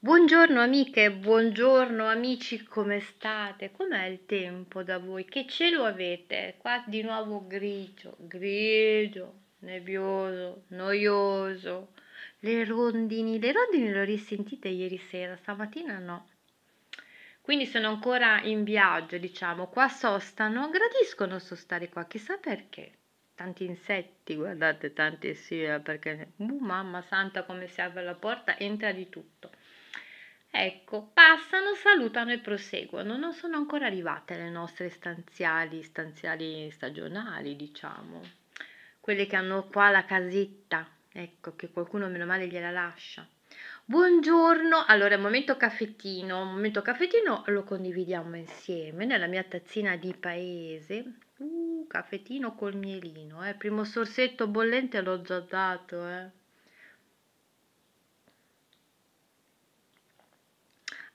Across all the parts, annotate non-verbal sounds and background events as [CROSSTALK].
Buongiorno amiche, buongiorno amici, come state? Com'è il tempo da voi? Che cielo avete? Qua di nuovo grigio, grigio, nebbioso, noioso. Le rondini, le rondini le ho risentite ieri sera, stamattina no. Quindi sono ancora in viaggio, diciamo, qua sostano, gradiscono sostare qua, chissà perché. Tanti insetti, guardate, tanti sì, eh, perché... Uh, mamma santa come si apre la porta, entra di tutto. Ecco, passano, salutano e proseguono. Non sono ancora arrivate le nostre stanziali, stanziali stagionali, diciamo, quelle che hanno qua la casetta. Ecco, che qualcuno meno male gliela lascia. Buongiorno, allora è momento caffettino, momento caffettino lo condividiamo insieme nella mia tazzina di paese. Uh, caffettino col mielino, eh. primo sorsetto bollente l'ho già dato, eh.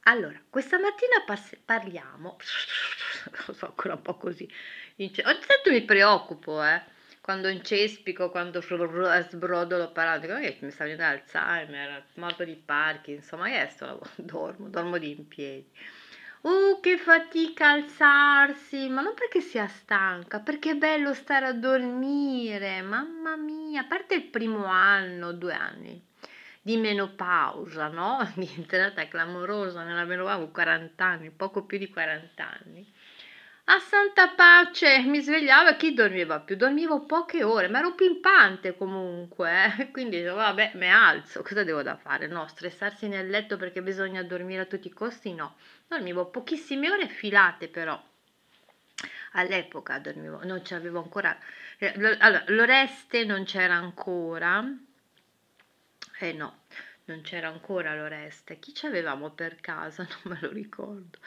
Allora, questa mattina parliamo, [LAUGHS] lo so ancora un po' così, ogni tanto mi preoccupo, eh, quando incespico, quando sbrodolo parlando, che mi sta venendo Alzheimer, morto di Parkinson, ma che sto [LAUGHS] dormo, dormo di in piedi. Uh, che fatica alzarsi, ma non perché sia stanca, perché è bello stare a dormire, mamma mia, a parte il primo anno, due anni, di menopausa, no? [LAUGHS] Di entrata clamorosa nella menopausa, 40 anni, poco più di 40 anni. A santa pace, mi svegliavo e chi dormiva più? Dormivo poche ore, ma ero pimpante comunque, eh? [LAUGHS] quindi vabbè, mi alzo, cosa devo da fare? No, stressarsi nel letto perché bisogna dormire a tutti i costi? No, dormivo pochissime ore filate però. All'epoca dormivo, non c'avevo ancora, eh, allora, l'oreste non c'era ancora, caffè eh, no, non c'era ancora l'Oreste. Chi ci avevamo per casa? [LAUGHS] Non me lo ricordo.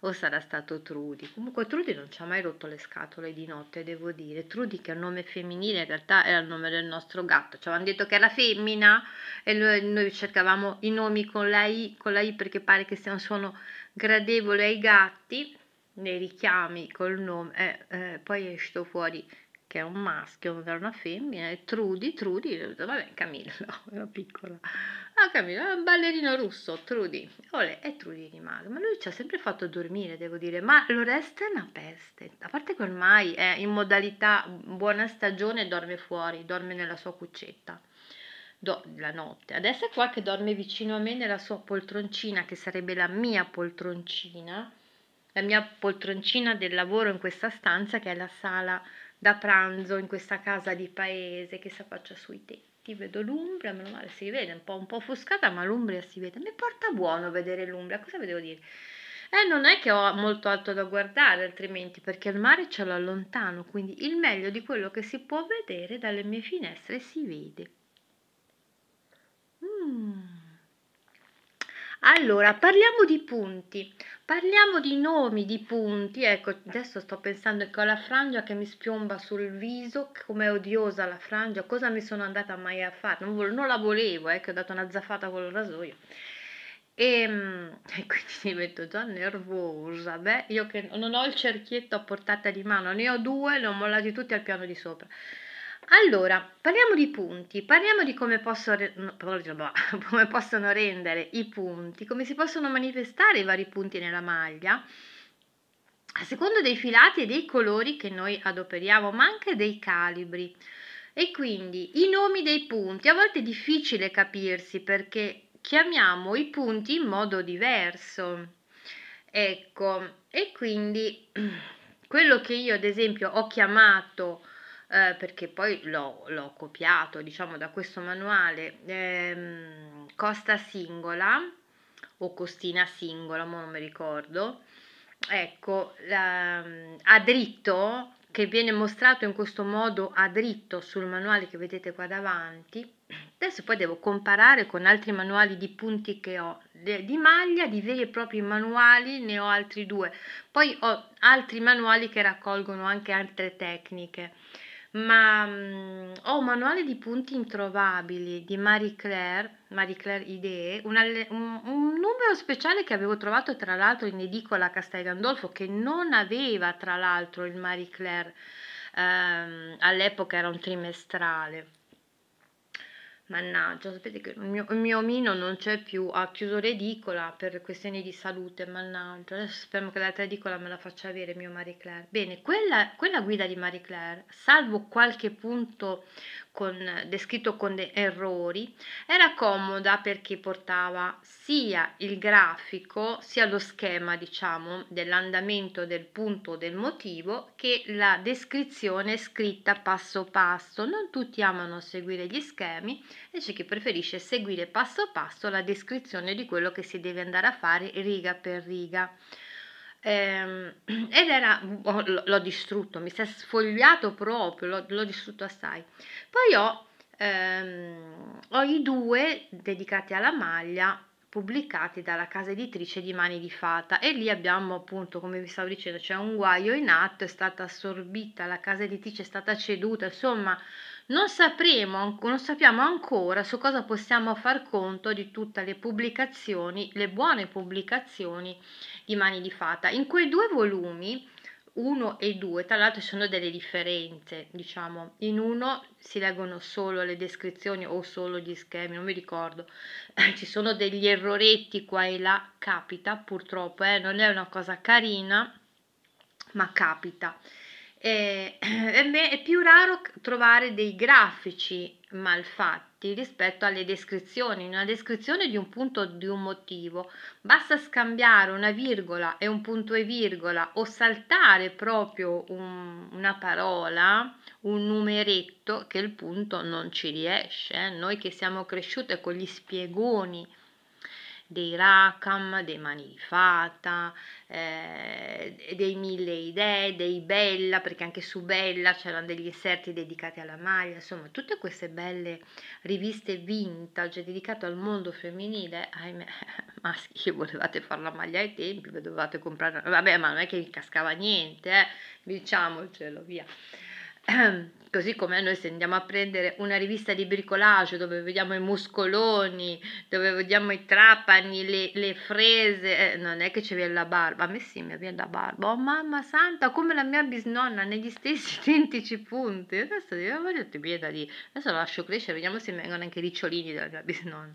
O sarà stato Trudy. Comunque Trudy non ci ha mai rotto le scatole di notte, devo dire. Trudy che è un nome femminile, in realtà era il nome del nostro gatto. Ci avevano detto che era femmina e noi cercavamo i nomi con la I, con la I perché pare che sia un suono gradevole ai gatti nei richiami col nome, eh, eh, poi è uscito fuori che è un maschio, ovvero una femmina, e Trudy, Trudy, vabbè Camilla, [LAUGHS] era piccola, ah Camilla, è un ballerino russo, Trudy, Olè, e Trudy rimase, ma lui ci ha sempre fatto dormire, devo dire, ma l'Oreste è una peste, a parte che ormai è in modalità buona stagione, dorme fuori, dorme nella sua cuccetta, Do, la notte. Adesso è qua che dorme vicino a me nella sua poltroncina, che sarebbe la mia poltroncina, la mia poltroncina del lavoro in questa stanza che è la sala da pranzo in questa casa di paese che si affaccia sui tetti. Vedo l'Umbria, meno male si vede, un po', un po' offuscata, ma l'Umbria si vede. Mi porta buono vedere l'Umbria, cosa vi devo dire? Eh, non è che ho molto alto da guardare altrimenti, perché il mare ce l'ho lontano, quindi il meglio di quello che si può vedere dalle mie finestre si vede. Mm. Allora, parliamo di punti. Parliamo di nomi, di punti. Ecco, adesso sto pensando che ho ecco la frangia che mi spiomba sul viso, com'è odiosa la frangia, cosa mi sono andata mai a fare? Non, non la volevo, eh, che ho dato una zaffata con il rasoio. E, ehm, [LAUGHS] e, quindi mi metto già nervosa. Beh, io che non ho il cerchietto a portata di mano, ne ho due, li ho mollati tutti al piano di sopra. Allora, parliamo di punti, parliamo di come, posso re- boh, [LAUGHS] come possono rendere i punti, come si possono manifestare i vari punti nella maglia a seconda dei filati e dei colori che noi adoperiamo, ma anche dei calibri. E quindi i nomi dei punti, a volte è difficile capirsi perché chiamiamo i punti in modo diverso. Ecco, e quindi [CLEARS THROAT] quello che io ad esempio ho chiamato eh, perché poi l'ho, l'ho, copiato diciamo da questo manuale ehm, costa singola o costina singola ma non mi ricordo ecco la, mm, a dritto che viene mostrato in questo modo a dritto sul manuale che vedete qua davanti adesso poi devo comparare con altri manuali di punti che ho di maglia di veri e propri manuali ne ho altri due poi ho altri manuali che raccolgono anche altre tecniche ma mm, ho un manuale di punti introvabili di Marie Claire, Marie Claire Idee, un, un, un numero speciale che avevo trovato tra l'altro in edicola a Castel Gandolfo che non aveva tra l'altro il Marie Claire, ehm, all'epoca era un trimestrale. Mannaggia, sapete che il mio, il mio omino non c'è più, ha chiuso l'edicola per questioni di salute, mannaggia. Adesso speriamo che l'altra edicola me la faccia avere mio Marie Claire. Bene, quella, quella guida di Marie Claire, salvo qualche punto con, descritto con errori, era comoda perché portava sia il grafico, sia lo schema, diciamo, dell'andamento del punto del motivo che la descrizione scritta passo passo. Non tutti amano seguire gli schemi e c'è chi preferisce seguire passo passo la descrizione di quello che si deve andare a fare riga per riga ehm, [CLEARS THROAT] ed era, boh, l'ho distrutto, mi si è sfogliato proprio, l'ho, l'ho distrutto assai. Poi ho, ehm, ho i due dedicati alla maglia pubblicati dalla casa editrice di Mani di Fata e lì abbiamo appunto, come vi stavo dicendo, c'è un guaio in atto, è stata assorbita, la casa editrice è stata ceduta, insomma non, sapremo, non sappiamo ancora su cosa possiamo far conto di tutte le pubblicazioni, le buone pubblicazioni di Mani di Fata. In quei due volumi, uno e due, tra l'altro ci sono delle differenze, diciamo, in uno si leggono solo le descrizioni o solo gli schemi, non mi ricordo, [LAUGHS] ci sono degli erroretti qua e là, capita purtroppo, eh? non è una cosa carina, ma capita. E, eh, è più raro trovare dei grafici malfatti rispetto alle descrizioni. una descrizione di un punto di un motivo basta scambiare una virgola e un punto e virgola o saltare proprio un, una parola, un numeretto che il punto non ci riesce. Eh? Noi che siamo cresciute con gli spiegoni dei Rakam, dei Mani di Fata, eh, dei Mille Idee, dei Bella, perché anche su Bella c'erano degli inserti dedicati alla maglia, insomma tutte queste belle riviste vintage dedicate al mondo femminile, ahimè, [LAUGHS] maschi, volevate fare la maglia ai tempi, dovevate comprare, vabbè ma non è che vi cascava niente, eh, diciamocelo, via. [CLEARS THROAT] Così come noi se andiamo a prendere una rivista di bricolage dove vediamo i muscoloni, dove vediamo i trapani, le, le frese, eh, non è che ci viene la barba, a me sì mi viene la barba, oh mamma santa, come la mia bisnonna, negli stessi [LAUGHS] identici punti, adesso devo avere pietà di, adesso la lascio crescere, vediamo se vengono anche i ricciolini della mia bisnonna,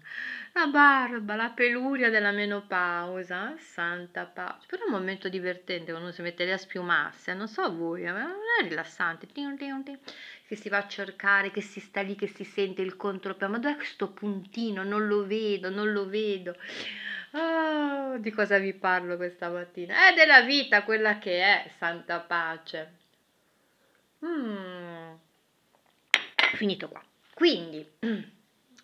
la barba, la peluria della menopausa, santa pausa. Però è un momento divertente quando uno si mette lì a spiumarsi, eh, non so voi, eh, ma non è rilassante. Che si va a cercare, che si sta lì, che si sente il contropio. Ma dov'è questo puntino? Non lo vedo, non lo vedo. Oh, di cosa vi parlo questa mattina? È della vita quella che è, santa pace. Mm. Finito qua. Quindi... [CLEARS THROAT]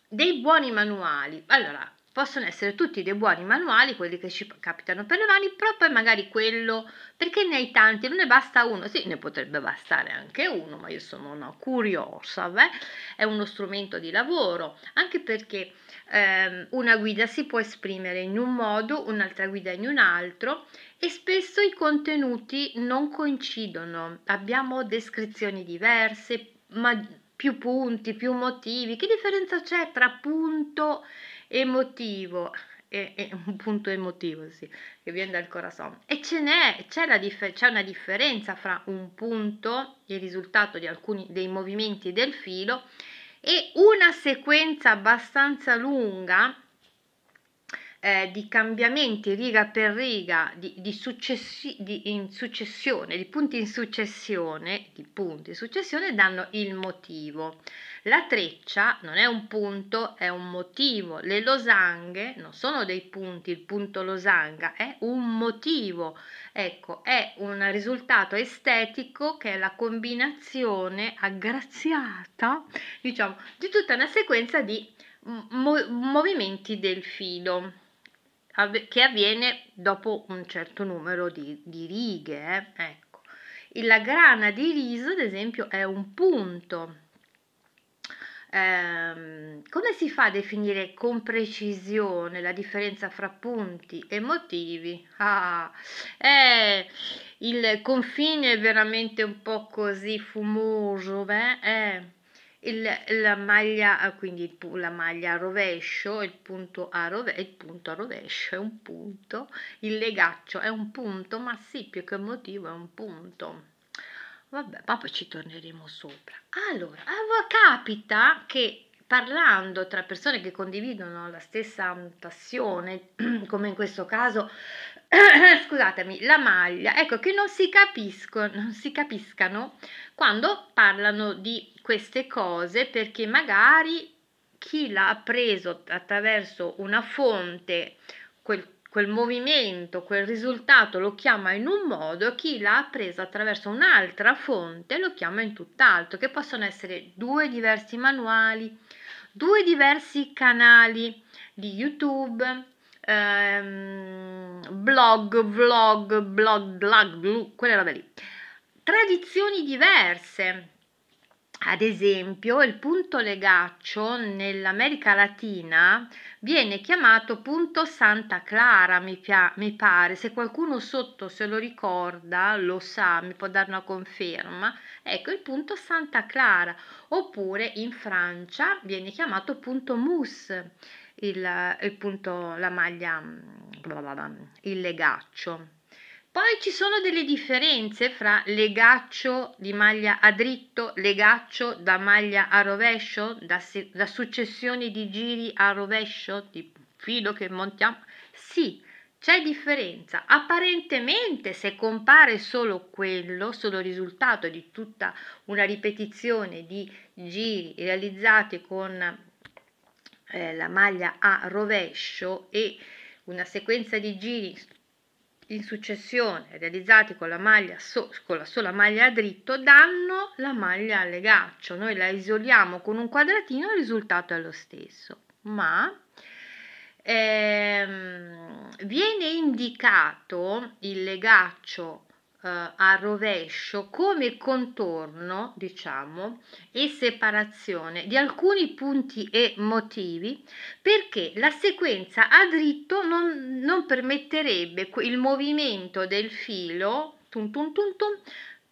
dei buoni manuali. Allora, possono essere tutti dei buoni manuali, quelli che ci capitano per le mani, però poi magari quello, perché ne hai tanti, non ne basta uno, sì, ne potrebbe bastare anche uno, ma io sono una curiosa, beh? è uno strumento di lavoro, anche perché ehm, una guida si può esprimere in un modo, un'altra guida in un altro e spesso i contenuti non coincidono, abbiamo descrizioni diverse, ma più punti, più motivi. Che differenza c'è tra punto e motivo? E, e, [LAUGHS] un punto emotivo, sì, che viene dal corazon. E ce n'è, c'è, dif- c'è, una differenza fra un punto, il risultato di alcuni dei movimenti del filo, e una sequenza abbastanza lunga eh, di cambiamenti riga per riga, di, di, successi, di, in successione, di punti in successione, di punti in successione danno il motivo. La treccia non è un punto, è un motivo. Le losanghe non sono dei punti, il punto losanga è un motivo. Ecco, è un risultato estetico che è la combinazione aggraziata, diciamo, di tutta una sequenza di movimenti del filo av- che avviene dopo un certo numero di, di righe. Eh? Ecco. La grana di riso, ad esempio, è un punto. Eh, come si fa a definire con precisione la differenza fra punti e motivi? Ah, eh, il confine è veramente un po' così fumoso, beh? Eh il, la maglia eh, quindi la maglia a rovescio il punto a, rove, il punto a rovescio è un punto il legaccio è un punto ma sì più che motivo è un punto vabbè ma poi ci torneremo sopra allora capita che parlando tra persone che condividono la stessa passione, [CLEARS THROAT] come in questo caso, [CLEARS THROAT] scusatemi, la maglia, ecco che non si capiscono, non si capiscano quando parlano di queste cose perché magari chi l'ha appreso attraverso una fonte, quel, quel movimento, quel risultato lo chiama in un modo, chi l'ha appreso attraverso un'altra fonte lo chiama in tutt'altro, che possono essere due diversi manuali, due diversi canali di YouTube, ehm, blog, vlog, blog, blog, blog, quella robe lì, tradizioni diverse ad esempio, il punto Legaccio nell'America Latina viene chiamato punto Santa Clara, mi, pia- mi, pare. Se qualcuno sotto se lo ricorda, lo sa, mi può dare una conferma. Ecco, il punto Santa Clara. Oppure in Francia viene chiamato punto Mousse, il, il punto, la maglia, il legaccio. Poi ci sono delle differenze fra legaccio di maglia a dritto, legaccio da maglia a rovescio, da, se- da successioni di giri a rovescio, di filo che montiamo. Sì, c'è differenza. Apparentemente se compare solo quello, solo il risultato di tutta una ripetizione di giri realizzati con eh, la maglia a rovescio e una sequenza di giri in successione realizzati con la, maglia so, con la sola maglia a dritto danno la maglia a legaccio. Noi la isoliamo con un quadratino, il risultato è lo stesso, ma ehm, viene indicato il legaccio eh, a rovescio come contorno, diciamo, e separazione di alcuni punti e motivi perché la sequenza a dritto non, non permetterebbe il movimento del filo tum, tum, tum,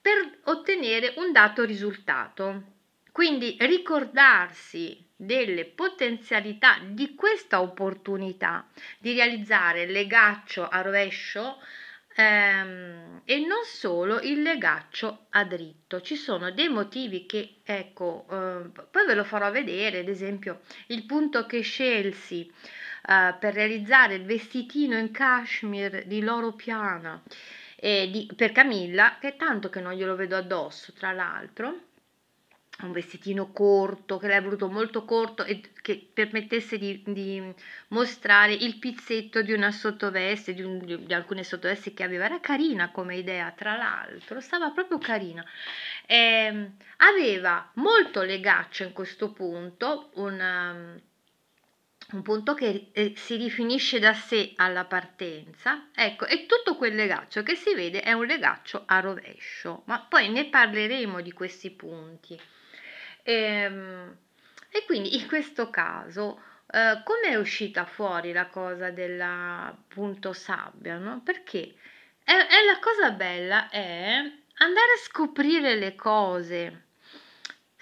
per ottenere un dato risultato. Quindi ricordarsi delle potenzialità di questa opportunità di realizzare legaccio a rovescio ehm, e non solo il legaccio a dritto ci sono dei motivi che ecco eh, poi ve lo farò vedere ad esempio il punto che scelsi eh, per realizzare il vestitino in cashmere di loro piana di, per Camilla che tanto che non glielo vedo addosso tra l'altro un vestitino corto che lei ha voluto molto corto e che permettesse di, di mostrare il pizzetto di una sottoveste, di, un, di, alcune sottoveste che aveva. Era carina come idea, tra l'altro, stava proprio carina. Eh, aveva molto legaccio in questo punto, una, un punto che eh, si rifinisce da sé alla partenza, ecco, e tutto quel legaccio che si vede è un legaccio a rovescio, ma poi ne parleremo di questi punti. E, ehm, e quindi in questo caso, eh, come è uscita fuori la cosa del punto sabbia? No? Perché è, è la cosa bella è andare a scoprire le cose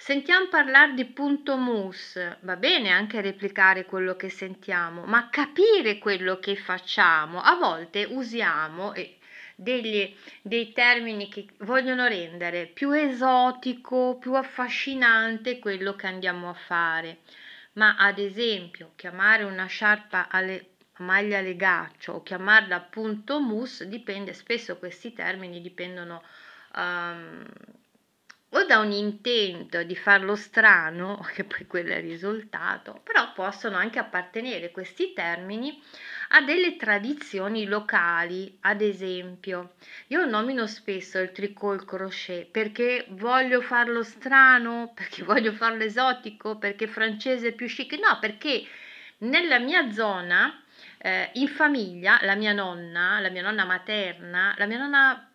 Sentiamo parlare di punto mus, va bene anche replicare quello che sentiamo, ma capire quello che facciamo. A volte usiamo degli, dei termini che vogliono rendere più esotico, più affascinante quello che andiamo a fare. Ma ad esempio, chiamare una sciarpa alle maglia legaccio o chiamarla punto mus dipende, spesso questi termini dipendono um, o da un intento di farlo strano, [LAUGHS] che poi quello è il risultato, però possono anche appartenere questi termini a delle tradizioni locali, ad esempio. Io nomino spesso il tricot crochet perché voglio farlo strano, [LAUGHS] perché voglio farlo esotico, perché francese è più chic, no, perché nella mia zona eh, in famiglia, la mia nonna, la mia nonna materna, la mia nonna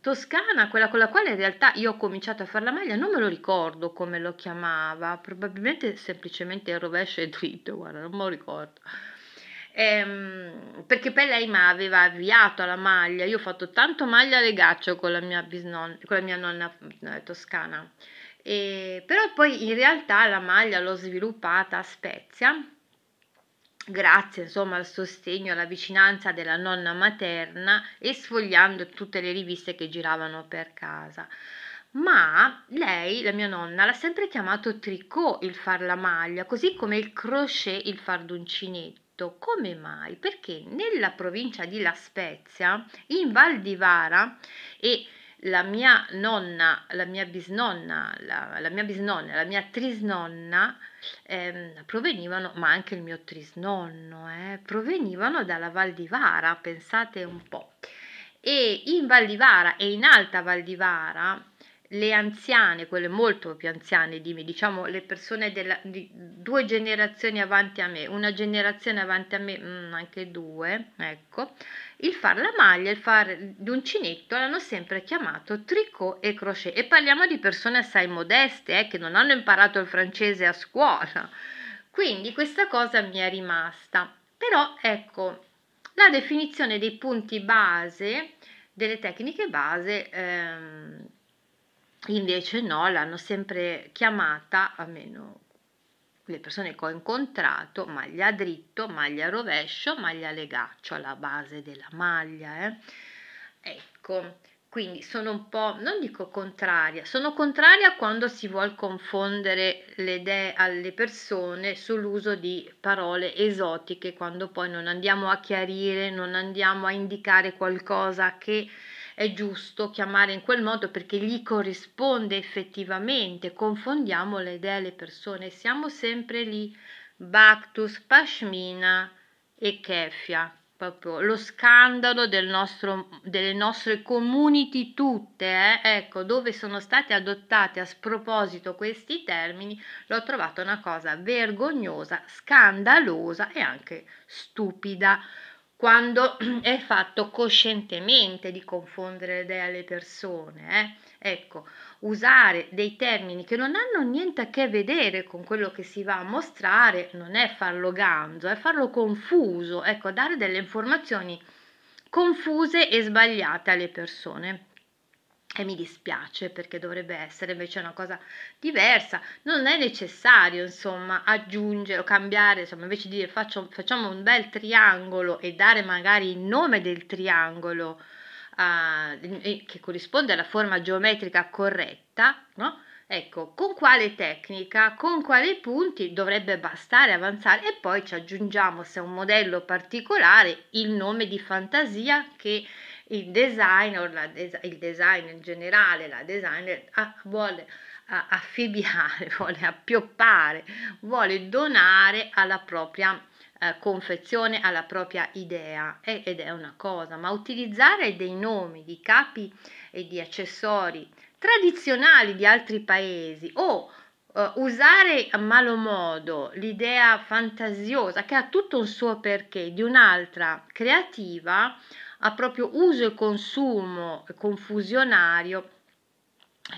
Toscana, quella con la quale in realtà io ho cominciato a fare la maglia, non me lo ricordo come lo chiamava, probabilmente semplicemente il rovescio e dritto, guarda, non me lo ricordo. Ehm, perché poi lei mi aveva avviato alla maglia, io ho fatto tanto maglia legaccio con la mia, bisnon- con la mia nonna eh, toscana, e, però poi in realtà la maglia l'ho sviluppata a Spezia grazie insomma al sostegno, alla vicinanza della nonna materna e sfogliando tutte le riviste che giravano per casa. Ma lei, la mia nonna, l'ha sempre chiamato tricot il far la maglia, così come il crochet il far d'uncinetto. Come mai? Perché nella provincia di La Spezia, in Val di Vara e la mia nonna, la mia bisnonna, la, la mia bisnonna, la mia trisnonna ehm, provenivano, ma anche il mio trisnonno, eh, provenivano dalla Val di Vara, pensate un po'. E in Val di Vara e in Alta Val di Vara le anziane, quelle molto più anziane di me, diciamo le persone della, di due generazioni avanti a me, una generazione avanti a me, mh, mm, anche due, ecco, il fare la maglia, il fare l'uncinetto l'hanno sempre chiamato tricot e crochet e parliamo di persone assai modeste eh, che non hanno imparato il francese a scuola, quindi questa cosa mi è rimasta. Però ecco, la definizione dei punti base, delle tecniche base... Ehm, Invece no, l'hanno sempre chiamata, almeno le persone che ho incontrato, maglia dritto, maglia rovescio, maglia legaccio, alla base della maglia. Eh. Ecco, quindi sono un po', non dico contraria, sono contraria quando si vuole confondere le idee alle persone sull'uso di parole esotiche, quando poi non andiamo a chiarire, non andiamo a indicare qualcosa che è giusto chiamare in quel modo perché gli corrisponde effettivamente, confondiamo le idee alle persone, siamo sempre lì, Bactus, Pashmina e Kefia, proprio lo scandalo del nostro, delle nostre community tutte, eh? ecco, dove sono stati adottati a sproposito questi termini, l'ho trovata una cosa vergognosa, scandalosa e anche stupida quando [CLEARS THROAT] è fatto coscientemente di confondere le idee alle persone. Eh? Ecco, usare dei termini che non hanno niente a che vedere con quello che si va a mostrare non è farlo ganzo, è farlo confuso, ecco, dare delle informazioni confuse e sbagliate alle persone e mi dispiace perché dovrebbe essere invece una cosa diversa. Non è necessario, insomma, aggiungere o cambiare, insomma, invece di dire faccio, facciamo un bel triangolo e dare magari il nome del triangolo uh, che corrisponde alla forma geometrica corretta, no? Ecco, con quale tecnica, con quali punti dovrebbe bastare avanzare e poi ci aggiungiamo, se è un modello particolare, il nome di fantasia che il designer, des- il design in generale, la designer ah, vuole ah, affibbiare, [LAUGHS] vuole appioppare, vuole donare alla propria eh, confezione, alla propria idea e, ed è una cosa, ma utilizzare dei nomi di capi e di accessori tradizionali di altri paesi o eh, usare a malo modo l'idea fantasiosa che ha tutto un suo perché di un'altra creativa a proprio uso e consumo confusionario,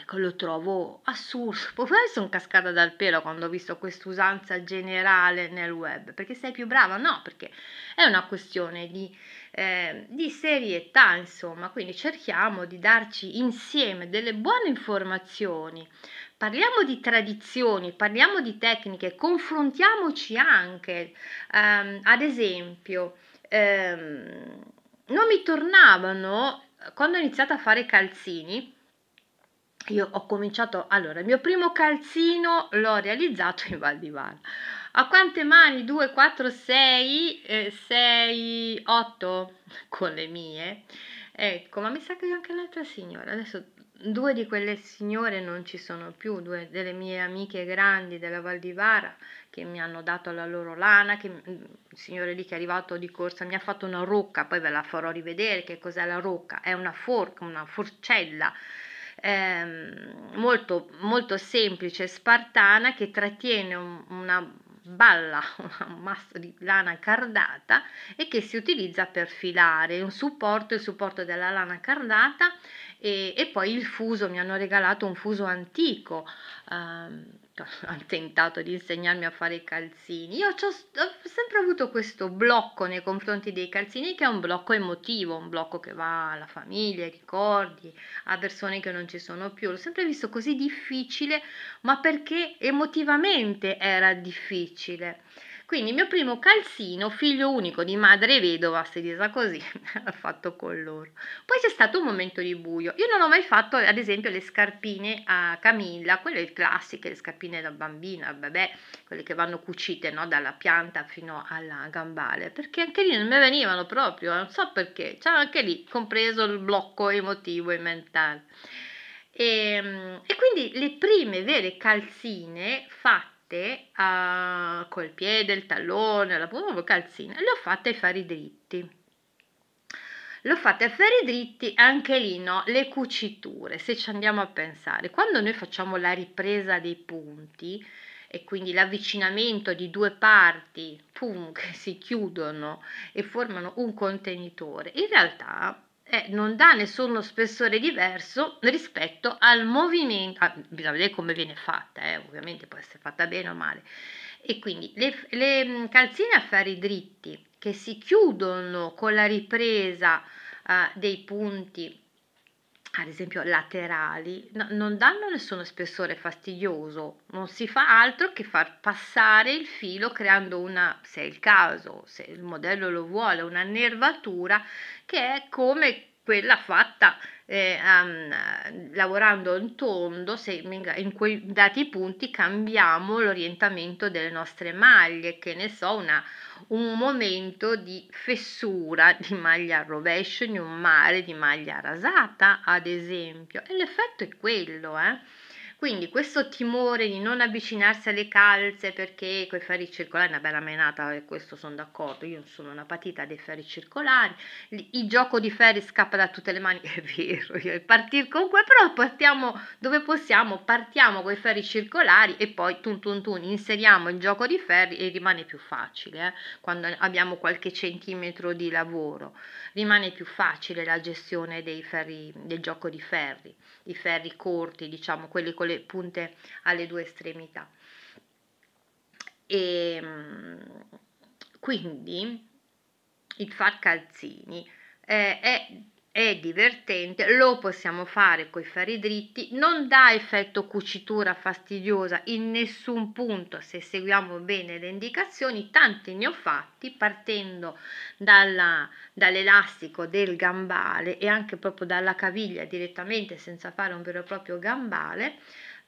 ecco, lo trovo assurdo. [LAUGHS] Poi sono cascata dal pelo quando ho visto quest'usanza generale nel web, perché sei più brava? No, perché è una questione di, eh, di serietà, insomma, quindi cerchiamo di darci insieme delle buone informazioni parliamo di tradizioni, parliamo di tecniche, confrontiamoci anche. Um, ad esempio, um, non mi tornavano eh, quando ho iniziato a fare calzini. Io ho cominciato, allora, il mio primo calzino l'ho realizzato in Val di Vara. A quante mani? 2, 4, 6, eh, 6, 8 con le mie. Ecco, ma mi sa che ho anche un'altra signora, adesso Due di quelle signore non ci sono più, due delle mie amiche grandi della Val di Vara che mi hanno dato la loro lana, che mm, il signore lì che è arrivato di corsa mi ha fatto una rocca, poi ve la farò rivedere che cos'è la rocca, è una forca, una forcella eh, molto, molto semplice, spartana, che trattiene un, una balla, [LAUGHS] un masso di lana cardata e che si utilizza per filare, un supporto, il supporto della lana cardata e, e, poi il fuso, mi hanno regalato un fuso antico, um, ehm, hanno [LAUGHS] tentato di insegnarmi a fare i calzini. Io ho, ho sempre avuto questo blocco nei confronti dei calzini che è un blocco emotivo, un blocco che va alla famiglia, ai ricordi, a persone che non ci sono più. L'ho sempre visto così difficile, ma perché emotivamente era difficile. Quindi il mio primo calzino, figlio unico di madre vedova, si disa così, l'ha [LAUGHS] fatto con loro. Poi c'è stato un momento di buio. Io non ho mai fatto, ad esempio, le scarpine a Camilla, quelle classiche, le scarpine da bambina, vabbè, quelle che vanno cucite no? dalla pianta fino alla gambale, perché anche lì non mi venivano proprio, non so perché. C'era anche lì compreso il blocco emotivo e mentale. E, ehm, e, quindi le prime vere calzine fatte fatte a, eh, col piede, il tallone, la proprio calzina, le ho fatte ai fari dritti. Le ho fatte ai fari dritti anche lì, no? Le cuciture, se ci andiamo a pensare, quando noi facciamo la ripresa dei punti e quindi l'avvicinamento di due parti, pum, [LAUGHS] che si chiudono e formano un contenitore, in realtà eh, non dà nessuno spessore diverso rispetto al movimento, ah, bisogna vedere come viene fatta, eh, ovviamente può essere fatta bene o male, e quindi le, le mm, calzine a fari dritti che si chiudono con la ripresa eh, dei punti ad esempio laterali, no, non danno nessuno spessore fastidioso, non si fa altro che far passare il filo creando una, se è il caso, se il modello lo vuole, una nervatura che è come quella fatta eh, um, lavorando in tondo, se in quei dati punti cambiamo l'orientamento delle nostre maglie, che ne so, una, un momento di fessura di maglia al rovescio in un mare di maglia rasata, ad esempio. E l'effetto è quello, eh? Quindi questo timore di non avvicinarsi alle calze perché con i ferri circolari è una bella menata, e eh, questo sono d'accordo, io sono una patita dei ferri circolari, il gioco di ferri scappa da tutte le mani, [LAUGHS] è vero, io partire comunque, però partiamo dove possiamo, partiamo con i ferri circolari e poi tun tun tun inseriamo il gioco di ferri e rimane più facile eh, quando abbiamo qualche centimetro di lavoro rimane più facile la gestione ferri, del gioco di ferri, i ferri corti, diciamo quelli con le punte alle due estremità. E ehm, quindi il far calzini eh, è è divertente, lo possiamo fare coi fari dritti, non dà effetto cucitura fastidiosa in nessun punto se seguiamo bene le indicazioni, tanti ne ho fatti partendo dalla, dall'elastico del gambale e anche proprio dalla caviglia direttamente senza fare un vero e proprio gambale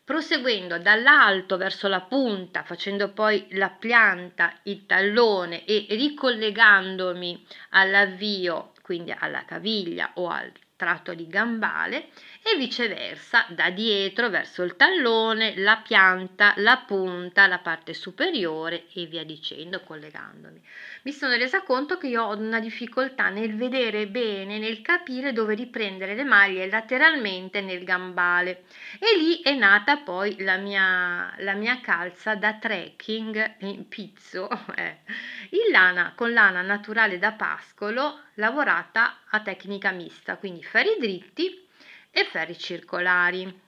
proseguendo dall'alto verso la punta, facendo poi la pianta, il tallone e ricollegandomi all'avvio quindi alla caviglia o al tratto di gambale e viceversa da dietro verso il tallone, la pianta, la punta, la parte superiore e via dicendo collegandomi. Mi sono resa conto che io ho una difficoltà nel vedere bene, nel capire dove riprendere le maglie lateralmente nel gambale e lì è nata poi la mia, la mia calza da trekking in pizzo [LAUGHS] eh, in lana, con lana naturale da pascolo lavorata a tecnica mista, quindi ferri dritti e ferri circolari.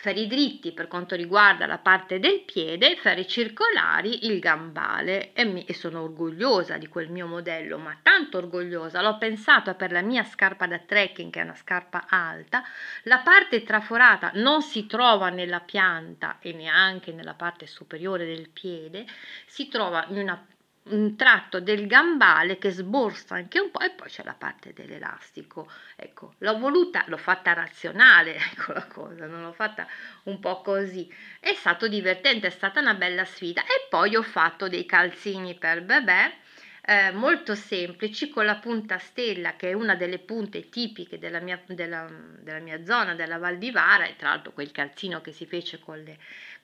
Ferri dritti per quanto riguarda la parte del piede, ferri circolari il gambale e, mi, e sono orgogliosa di quel mio modello, ma tanto orgogliosa, l'ho pensata per la mia scarpa da trekking che è una scarpa alta, la parte traforata non si trova nella pianta e neanche nella parte superiore del piede, si trova in una un tratto del gambale che sborsa anche un po' e poi c'è la parte dell'elastico. Ecco, l'ho voluta, l'ho fatta razionale, [LAUGHS] ecco la cosa, non l'ho fatta un po' così. È stato divertente, è stata una bella sfida e poi ho fatto dei calzini per bebè. Eh, molto semplici con la punta stella che è una delle punte tipiche della mia, della, della mia zona della Val di Vara e tra l'altro quel calzino che si fece con le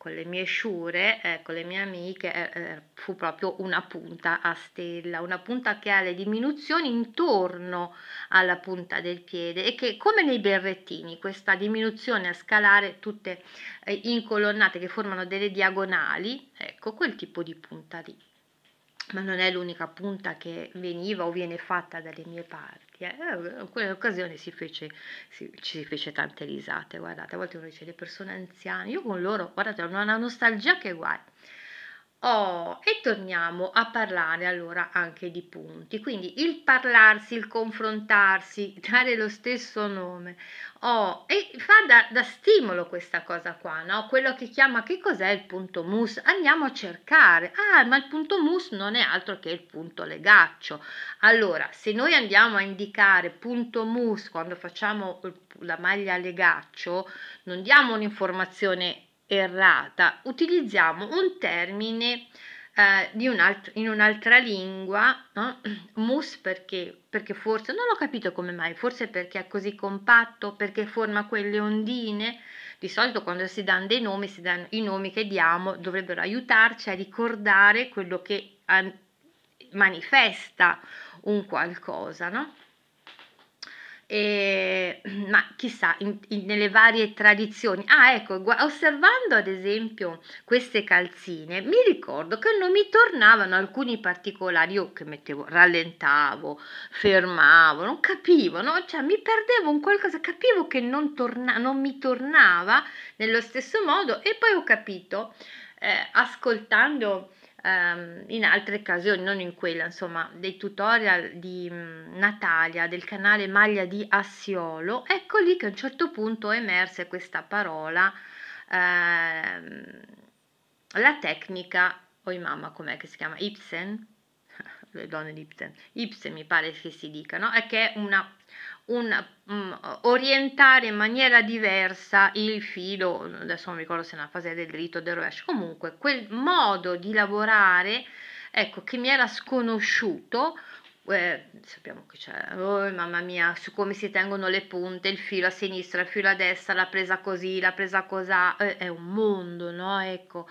con le mie sciure, eh, con le mie amiche, eh, eh, fu proprio una punta a stella, una punta che ha le diminuzioni intorno alla punta del piede e che come nei berrettini, questa diminuzione a scalare tutte eh, in colonnate che formano delle diagonali, ecco quel tipo di punta lì ma non è l'unica punta che veniva o viene fatta dalle mie parti. Eh. eh in quell'occasione si fece, si, ci fece tante risate, guardate, a volte uno dice le persone anziane, io con loro, guardate, ho una nostalgia che guai. Oh, e torniamo a parlare allora anche di punti. Quindi il parlarsi, il confrontarsi, [LAUGHS] dare lo stesso nome. Oh, e fa da, da stimolo questa cosa qua, no? Quello che chiama che cos'è il punto mus? Andiamo a cercare. Ah, ma il punto mus non è altro che il punto legaccio. Allora, se noi andiamo a indicare punto mus quando facciamo la maglia legaccio, non diamo un'informazione errata, utilizziamo un termine eh, un alt- in un'altra lingua, no? [CLEARS THROAT] mus perché, perché forse, non ho capito come mai, forse perché è così compatto, perché forma quelle ondine, di solito quando si danno dei nomi, si danno i nomi che diamo, dovrebbero aiutarci a ricordare quello che eh, manifesta un qualcosa, no? eh, ma chissà, in, in, nelle varie tradizioni. Ah, ecco, osservando ad esempio queste calzine, mi ricordo che non mi tornavano alcuni particolari, io che mettevo, rallentavo, fermavo, non capivo, no? cioè mi perdevo un qualcosa, capivo che non, torna, non mi tornava nello stesso modo e poi ho capito, eh, ascoltando um, in altre occasioni, non in quella, insomma, dei tutorial di mm, Natalia del canale Maglia di Assiolo, ecco lì che a un certo punto è emersa questa parola, uh, la tecnica, oi oh, mamma com'è che si chiama? Ibsen? [LAUGHS] Le donne di Ibsen, Ibsen mi pare che si dicano, è che è una un, um, orientare in maniera diversa il filo, adesso non mi ricordo se è una fase del dritto o del rovescio, comunque quel modo di lavorare, ecco, che mi era sconosciuto, eh, sappiamo che c'è, oh, mamma mia, su come si tengono le punte, il filo a sinistra, il filo a destra, la presa così, la presa così, eh, è un mondo, no? Ecco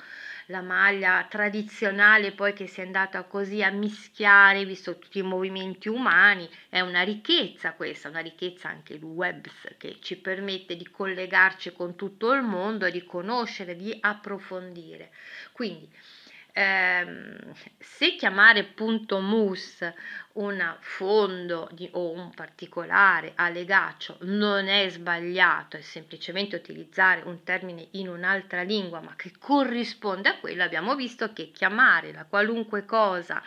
la maglia tradizionale poi che si è andata così a mischiare, visto tutti i movimenti umani, è una ricchezza questa, una ricchezza anche il web che ci permette di collegarci con tutto il mondo e di conoscere, di approfondire. Quindi ehm, se chiamare punto mousse un fondo di, o un particolare allegaccio non è sbagliato, è semplicemente utilizzare un termine in un'altra lingua ma che corrisponde a quello, abbiamo visto che chiamare la qualunque cosa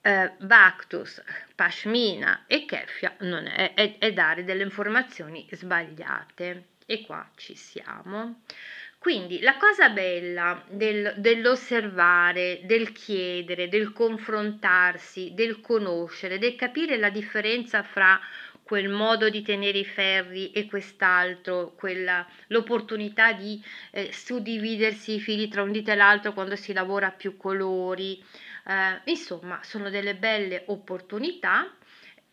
eh, Bactus, Pashmina e Kefia non è, è, è dare delle informazioni sbagliate e qua ci siamo. Quindi la cosa bella del, dell'osservare, del chiedere, del confrontarsi, del conoscere, del capire la differenza fra quel modo di tenere i ferri e quest'altro, quella, l'opportunità di eh, suddividersi i fili tra un dito e l'altro quando si lavora a più colori, eh, insomma sono delle belle opportunità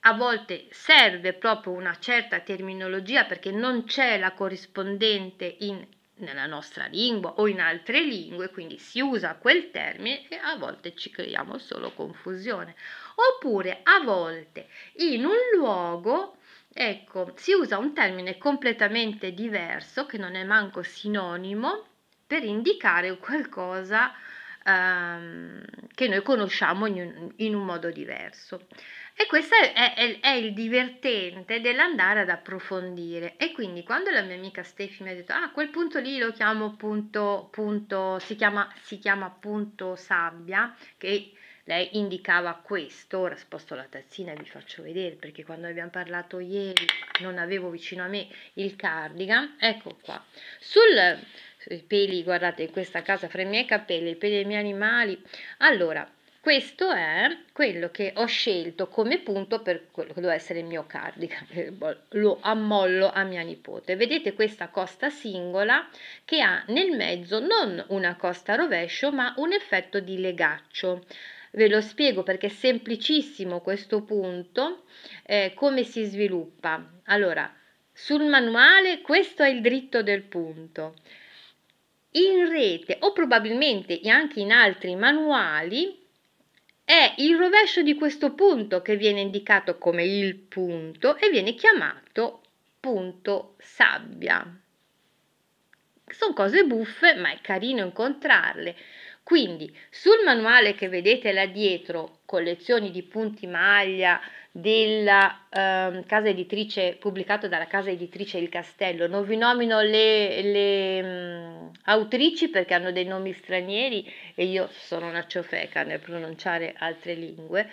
a volte serve proprio una certa terminologia perché non c'è la corrispondente in nella nostra lingua o in altre lingue, quindi si usa quel termine e a volte ci creiamo solo confusione. Oppure a volte in un luogo, ecco, si usa un termine completamente diverso che non è manco sinonimo per indicare qualcosa ehm, che noi conosciamo in un, in un modo diverso. E questo è, è, è, il divertente dell'andare ad approfondire. E quindi quando la mia amica Steffi mi ha detto, ah, a quel punto lì lo chiamo punto, punto, si chiama, si chiama punto sabbia, che lei indicava questo, ora sposto la tazzina e vi faccio vedere perché quando abbiamo parlato ieri non avevo vicino a me il cardigan, ecco qua, sul, sui peli, guardate in questa casa fra i miei capelli, i peli dei miei animali, allora questo è quello che ho scelto come punto per quello che doveva essere il mio cardigan, [LAUGHS] eh, lo ammollo a mia nipote. Vedete questa costa singola che ha nel mezzo non una costa rovescio ma un effetto di legaccio ve lo spiego perché è semplicissimo questo punto eh, come si sviluppa allora sul manuale questo è il dritto del punto in rete o probabilmente anche in altri manuali è il rovescio di questo punto che viene indicato come il punto e viene chiamato punto sabbia. Sono cose buffe, ma è carino incontrarle. Quindi sul manuale che vedete là dietro, collezioni di punti maglia della eh, casa editrice, pubblicato dalla casa editrice Il Castello, non vi nomino le, le mh, mm, autrici perché hanno dei nomi stranieri e io sono una ciofeca nel pronunciare altre lingue.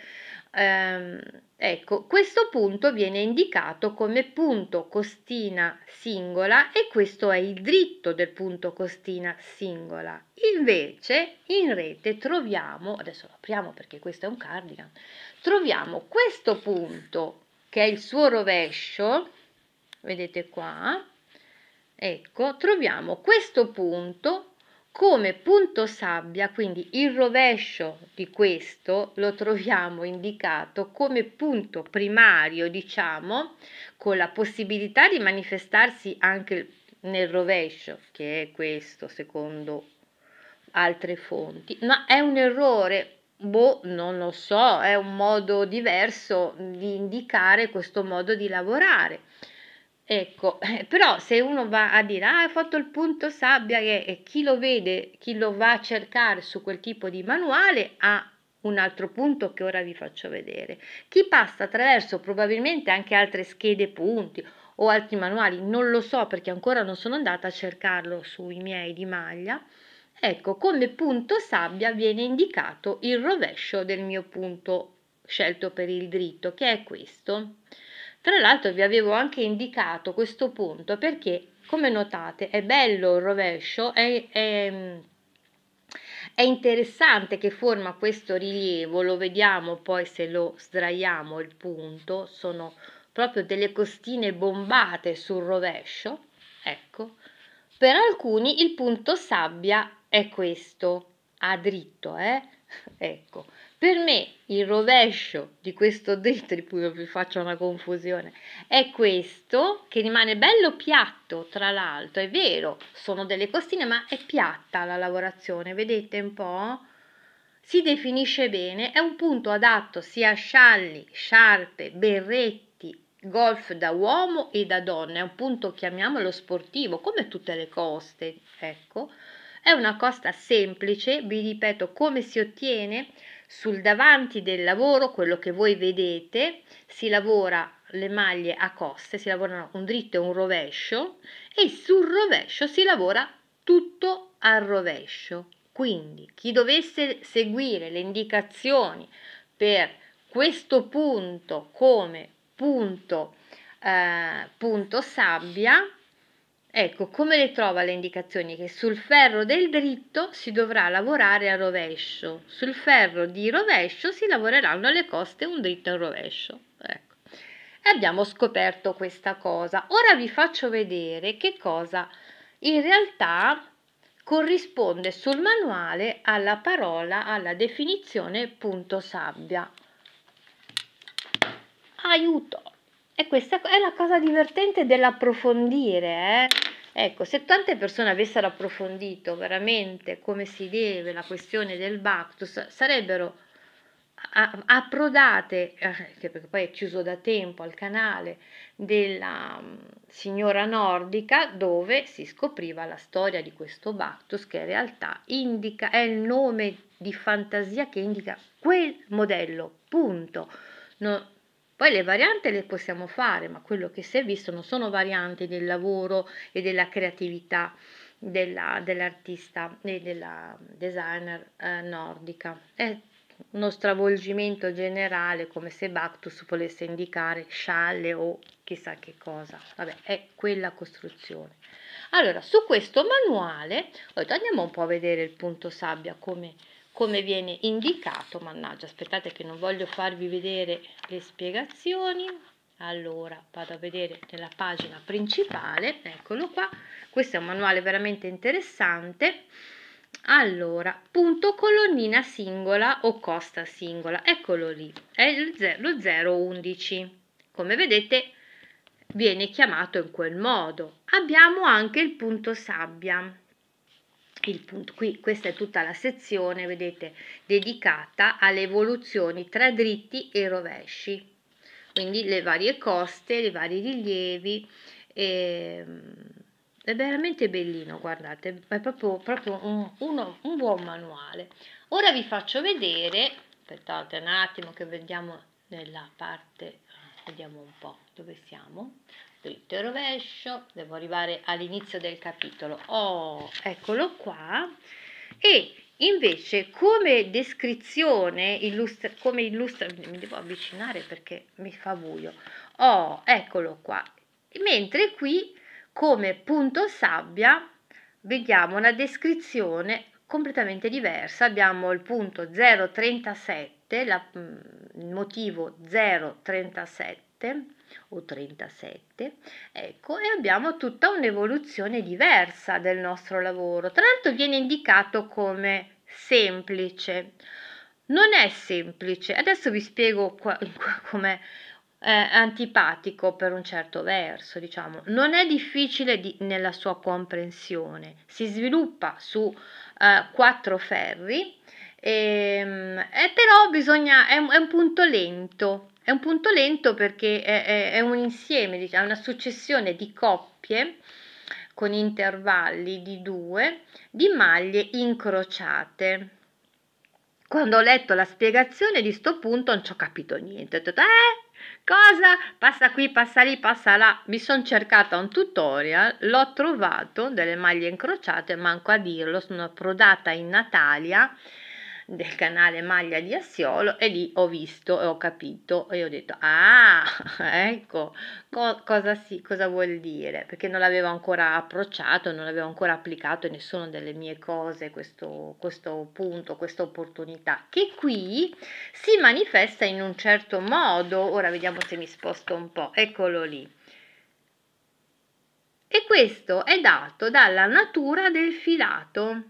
Ehm, ecco, questo punto viene indicato come punto costina singola e questo è il dritto del punto costina singola. Invece in rete troviamo, adesso lo apriamo perché questo è un cardigan, troviamo questo punto che è il suo rovescio, vedete qua, ecco, troviamo questo punto come punto sabbia, quindi il rovescio di questo lo troviamo indicato come punto primario, diciamo, con la possibilità di manifestarsi anche nel rovescio, che è questo secondo altre fonti, ma è un errore boh, non lo so, è un modo diverso di indicare questo modo di lavorare. Ecco, eh, però se uno va a dire, ah, hai fatto il punto sabbia, che chi lo vede, chi lo va a cercare su quel tipo di manuale ha un altro punto che ora vi faccio vedere. Chi passa attraverso probabilmente anche altre schede punti o altri manuali, non lo so perché ancora non sono andata a cercarlo sui miei di maglia, ecco, come punto sabbia viene indicato il rovescio del mio punto scelto per il dritto, che è questo. Tra l'altro vi avevo anche indicato questo punto perché, come notate, è bello il rovescio, è, è è interessante che forma questo rilievo, lo vediamo poi se lo sdraiamo il punto, sono proprio delle costine bombate sul rovescio, ecco. Per alcuni il punto sabbia è questo, a dritto, eh? [LAUGHS] ecco. Per me il rovescio di questo detto, di cui vi faccio una confusione, è questo che rimane bello piatto, tra l'altro, è vero, sono delle costine, ma è piatta la lavorazione, vedete un po'? Si definisce bene, è un punto adatto sia a scialli, sciarpe, berretti, golf da uomo e da donna, è un punto chiamiamolo sportivo, come tutte le coste, ecco. È una costa semplice, vi ripeto come si ottiene sul davanti del lavoro, quello che voi vedete, si lavora le maglie a coste, si lavorano un dritto e un rovescio e sul rovescio si lavora tutto al rovescio. Quindi chi dovesse seguire le indicazioni per questo punto come punto, eh, punto sabbia, Ecco, come le trova le indicazioni? Che sul ferro del dritto si dovrà lavorare a rovescio, sul ferro di rovescio si lavoreranno le coste un dritto e un rovescio. Ecco. E abbiamo scoperto questa cosa. Ora vi faccio vedere che cosa in realtà corrisponde sul manuale alla parola, alla definizione punto sabbia. Aiuto! E questa è la cosa divertente dell'approfondire, eh? Ecco, se tante persone avessero approfondito veramente come si deve la questione del Bactus, sarebbero approdate, eh, perché poi è chiuso da tempo al canale della mm, signora nordica dove si scopriva la storia di questo Bactus che in realtà indica, è il nome di fantasia che indica quel modello, punto. No, poi le varianti le possiamo fare, ma quello che si è visto non sono varianti del lavoro e della creatività della, dell'artista e della designer eh, nordica. È uno stravolgimento generale come se Bactus volesse indicare scialle o chissà che cosa. Vabbè, è quella costruzione. Allora, su questo manuale, andiamo un po' a vedere il punto sabbia come come viene indicato. Mannaggia, aspettate che non voglio farvi vedere le spiegazioni. Allora, vado a vedere nella pagina principale, eccolo qua. Questo è un manuale veramente interessante. Allora, punto colonnina singola o costa singola, eccolo lì, è lo 011, Come vedete viene chiamato in quel modo. Abbiamo anche il punto sabbia il punto, qui questa è tutta la sezione, vedete, dedicata alle evoluzioni tra dritti e rovesci, quindi le varie coste, i vari rilievi, e, ehm, è veramente bellino, guardate, è proprio, proprio un, uno, un buon manuale. Ora vi faccio vedere, aspettate un attimo che vediamo nella parte, vediamo un po' dove siamo, dritto e rovescio, devo arrivare all'inizio del capitolo. Oh, eccolo qua. E invece come descrizione, illustra, come illustra, mi devo avvicinare perché mi fa buio. Oh, eccolo qua. Mentre qui come punto sabbia vediamo una descrizione completamente diversa. Abbiamo il punto 037, la, mm, il motivo 037 o 37, ecco, e abbiamo tutta un'evoluzione diversa del nostro lavoro. Tra l'altro viene indicato come semplice. Non è semplice. Adesso vi spiego qua, [LAUGHS] com'è eh, antipatico per un certo verso, diciamo. Non è difficile di, nella sua comprensione. Si sviluppa su eh, quattro ferri, e, ehm, eh, però bisogna, è, è un punto lento è un punto lento perché è, è, è un insieme, diciamo, una successione di coppie con intervalli di due di maglie incrociate. Quando ho letto la spiegazione di sto punto non ci ho capito niente. Ho detto, eh, cosa? Passa qui, passa lì, passa là. Mi sono cercata un tutorial, l'ho trovato, delle maglie incrociate, manco a dirlo, sono approdata in Natalia del canale Maglia di Assiolo e lì ho visto e ho capito e ho detto ah [LAUGHS] ecco co- cosa, si, cosa vuol dire perché non l'avevo ancora approcciato, non l'avevo ancora applicato in nessuna delle mie cose questo, questo punto, questa opportunità che qui si manifesta in un certo modo, ora vediamo se mi sposto un po', eccolo lì. E questo è dato dalla natura del filato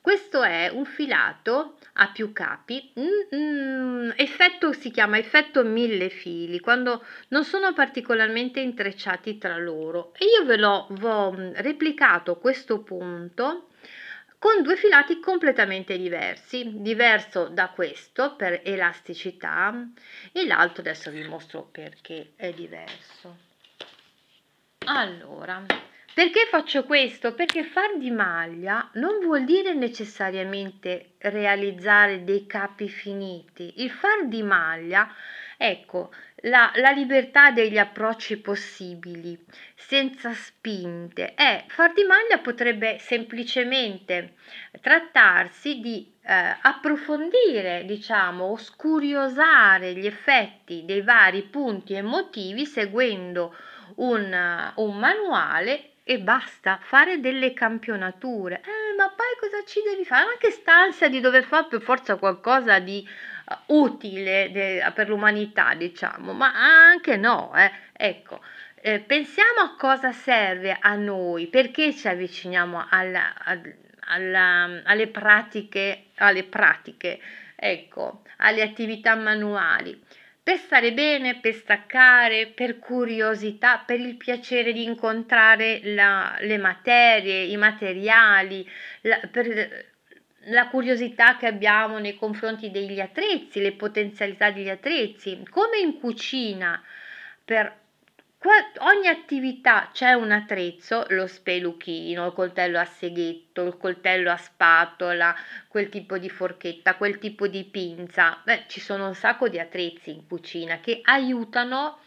questo è un filato a più capi, mm, mm, effetto si chiama effetto mille fili, quando non sono particolarmente intrecciati tra loro. E io ve l'ho mm, replicato questo punto con due filati completamente diversi, diverso da questo per elasticità e l'altro adesso vi mostro perché è diverso. Allora, perché faccio questo? Perché far di maglia non vuol dire necessariamente realizzare dei capi finiti. Il far di maglia, ecco, la, la libertà degli approcci possibili, senza spinte. Eh, far di maglia potrebbe semplicemente trattarsi di eh, approfondire, diciamo, o gli effetti dei vari punti emotivi seguendo un, un manuale e basta, fare delle campionature. Eh, ma poi cosa ci devi fare? anche che stanza di dover fare per forza qualcosa di uh, utile de- per l'umanità, diciamo, ma anche no, eh. ecco. Eh, pensiamo a cosa serve a noi, perché ci avviciniamo alla, alla, alle pratiche, alle pratiche, ecco, alle attività manuali per stare bene, per staccare, per curiosità, per il piacere di incontrare la, le materie, i materiali, la, per la curiosità che abbiamo nei confronti degli attrezzi, le potenzialità degli attrezzi, come in cucina per Qua, ogni attività c'è un attrezzo, lo speluchino, il coltello a seghetto, il coltello a spatola, quel tipo di forchetta, quel tipo di pinza. Beh, ci sono un sacco di attrezzi in cucina che aiutano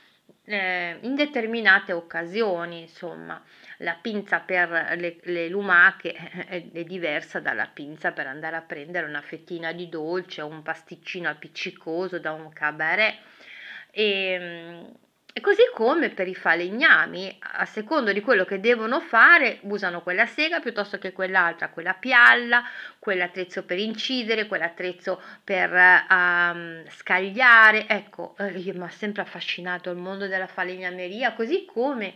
eh, in determinate occasioni, insomma, la pinza per le, le lumache eh, è, è, diversa dalla pinza per andare a prendere una fettina di dolce o un pasticcino appiccicoso da un cabaret. E, ehm, e così come per i falegnami, a secondo di quello che devono fare, usano quella sega piuttosto che quell'altra, quella pialla, quell'attrezzo per incidere, quell'attrezzo per um, scagliare. Ecco, eh, mi ha sempre affascinato il mondo della falegnameria, così come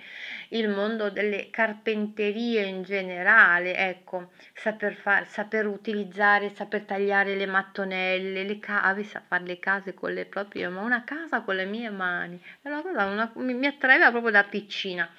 il mondo delle carpenterie in generale, ecco, saper, far, saper utilizzare, saper tagliare le mattonelle, le cave, fare le case con le proprie ma una casa con le mie mani, una una, mi, mi attraeva proprio da piccina.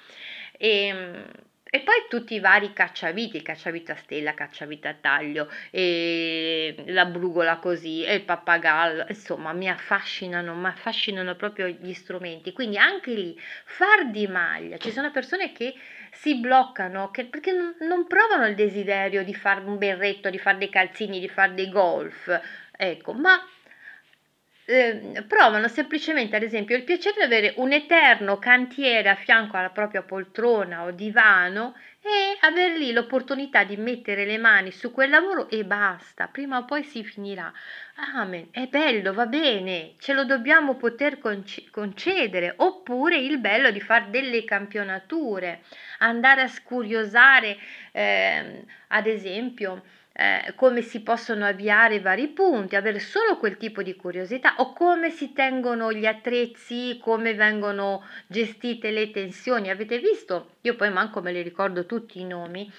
E, ehm, e poi tutti i vari cacciaviti, cacciavite a stella, cacciavite a taglio, la brugola così, e il pappagallo, insomma mi affascinano, mi affascinano proprio gli strumenti, quindi anche lì far di maglia, ci sono persone che si bloccano che, perché non, non provano il desiderio di fare un berretto, di fare dei calzini, di fare dei golf, ecco, ma Ehm, provano semplicemente, ad esempio, il piacere di avere un eterno cantiere a fianco alla propria poltrona o divano e aver lì l'opportunità di mettere le mani su quel lavoro e basta, prima o poi si finirà. Amen, è bello, va bene, ce lo dobbiamo poter concedere, oppure il bello di fare delle campionature, andare a scuriosare, eh, ad esempio, eh, come si possono avviare vari punti, avere solo quel tipo di curiosità o come si tengono gli attrezzi, come vengono gestite le tensioni. Avete visto? Io poi manco me le ricordo tutti i nomi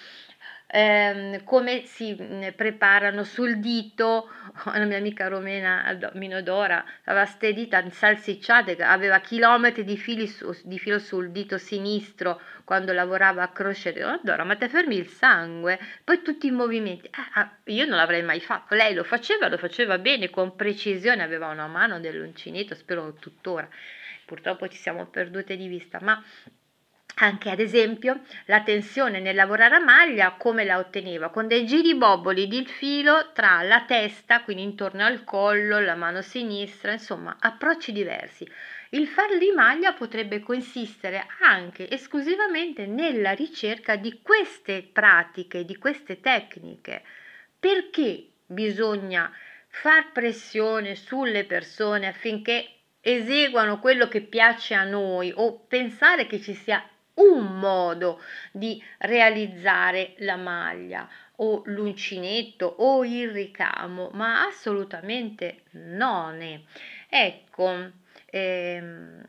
ehm, come si mm, preparano sul dito, [LAUGHS] la mia amica romena Minodora aveva ste dita insalsicciate, aveva chilometri di, su, di, filo sul dito sinistro quando lavorava a crochet, allora ma te fermi il sangue, poi tutti i movimenti, eh, ah, io non l'avrei mai fatto, lei lo faceva, lo faceva bene, con precisione, aveva una mano dell'uncinetto, spero tuttora, purtroppo ci siamo perdute di vista, ma anche ad esempio la tensione nel lavorare a maglia come la otteneva con dei giri boboli di filo tra la testa quindi intorno al collo la mano sinistra insomma approcci diversi il far di maglia potrebbe consistere anche esclusivamente nella ricerca di queste pratiche di queste tecniche perché bisogna far pressione sulle persone affinché eseguano quello che piace a noi o pensare che ci sia un modo di realizzare la maglia o l'uncinetto o il ricamo, ma assolutamente non. è. Ecco, ehm,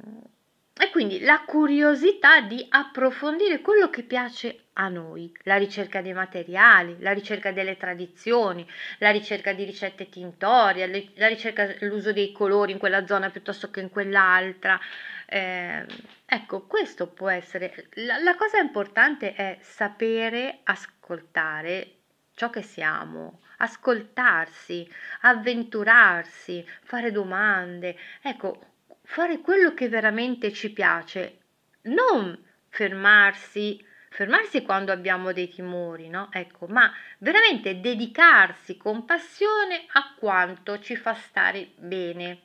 e quindi la curiosità di approfondire quello che piace a noi, la ricerca dei materiali, la ricerca delle tradizioni, la ricerca di ricette tintorie, la ricerca dell'uso dei colori in quella zona piuttosto che in quell'altra. Eh, ecco, questo può essere. La, la cosa importante è sapere ascoltare ciò che siamo, ascoltarsi, avventurarsi, fare domande, ecco, fare quello che veramente ci piace, non fermarsi fermarsi quando abbiamo dei timori, no? Ecco, ma veramente dedicarsi con passione a quanto ci fa stare bene.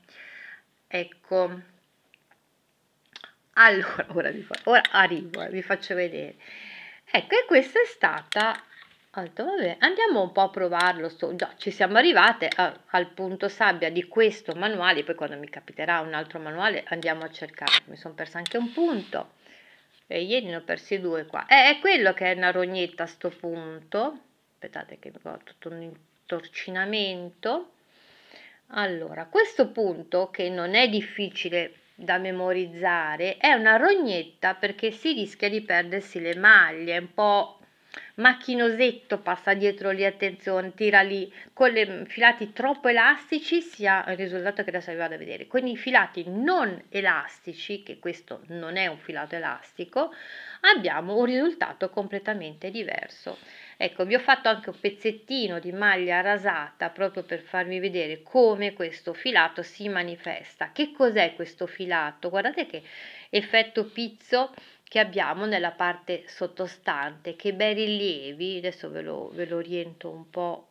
Ecco, allora, [LAUGHS] ora, vi fa, ora arrivo, vi eh, faccio vedere. Ecco, e questa è stata... Alto, vabbè, andiamo un po' a provarlo. Sto, già, ci siamo arrivate a, eh, al punto sabbia di questo manuale. Poi, quando mi capiterà un altro manuale, andiamo a cercarlo, Mi sono persa anche un punto e ieri ne ho persi due qua eh, è quello che è una rognetta a sto punto aspettate che mi ho tutto un intorcinamento allora questo punto che non è difficile da memorizzare è una rognetta perché si rischia di perdersi le maglie un po' macchinosetto passa dietro lì, attenzione, tira lì, con i filati troppo elastici si ha il risultato che adesso vi vado a vedere. Con i filati non elastici, che questo non è un filato elastico, abbiamo un risultato completamente diverso. Ecco, vi ho fatto anche un pezzettino di maglia rasata proprio per farvi vedere come questo filato si manifesta. Che cos'è questo filato? Guardate che effetto pizzo che abbiamo nella parte sottostante, che bei rilievi, adesso ve lo, ve lo oriento un po',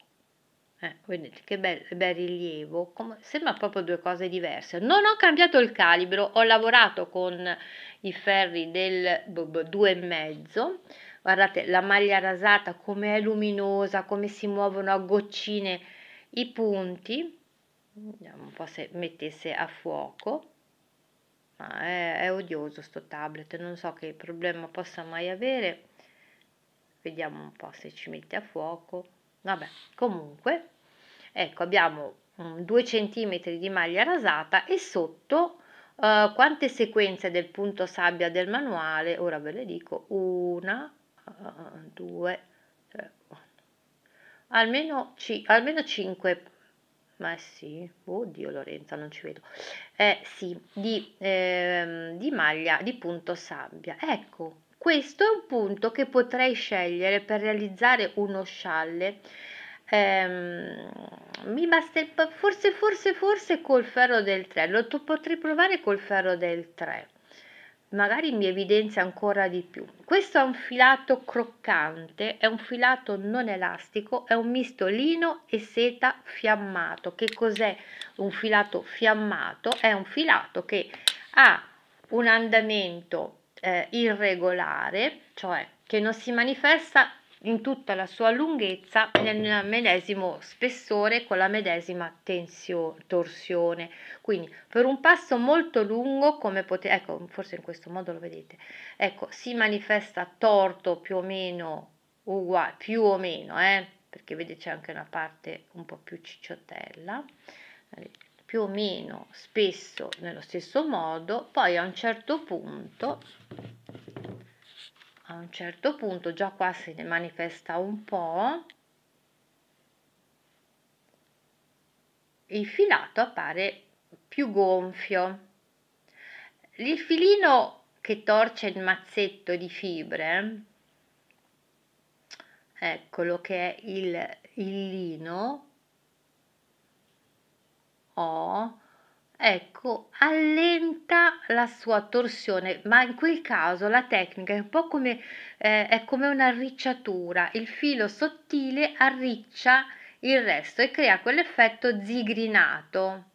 eh, vedete che bel, bel rilievo, Come, sembra proprio due cose diverse. Non ho cambiato il calibro, ho lavorato con i ferri del e mezzo guardate la maglia rasata come è luminosa, come si muovono a goccine i punti, vediamo un po' se mettesse a fuoco, ma ah, è, è odioso sto tablet, non so che problema possa mai avere, vediamo un po' se ci mette a fuoco, vabbè, comunque, ecco abbiamo 2 mm, cm di maglia rasata e sotto uh, quante sequenze del punto sabbia del manuale, ora ve le dico, una, eh, due, tre, almeno, almeno 5 ma sì, oddio Lorenza, non ci vedo. Eh sì, di, eh, di maglia di punto sabbia. Ecco, questo è un punto che potrei scegliere per realizzare uno scialle. Eh, mi basta forse, forse, forse col ferro del 3. Lo potrei provare col ferro del 3 magari mi evidenzia ancora di più. Questo è un filato croccante, è un filato non elastico, è un misto lino e seta fiammato. Che cos'è un filato fiammato? È un filato che ha un andamento eh, irregolare, cioè che non si manifesta in tutta la sua lunghezza nel medesimo spessore con la medesima tensione torsione. Quindi per un passo molto lungo, come potete, ecco, forse in questo modo lo vedete, ecco, si manifesta torto più o meno uguale, più o meno, eh, perché vedete c'è anche una parte un po' più cicciottella, eh, più o meno spesso nello stesso modo, poi a un certo punto a un certo punto già qua se ne manifesta un po' il filato appare più gonfio il filino che torce il mazzetto di fibre eccolo che è il, il lino ho ecco, allenta la sua torsione, ma in quel caso la tecnica è un po' come, eh, è come un'arricciatura, il filo sottile arriccia il resto e crea quell'effetto zigrinato.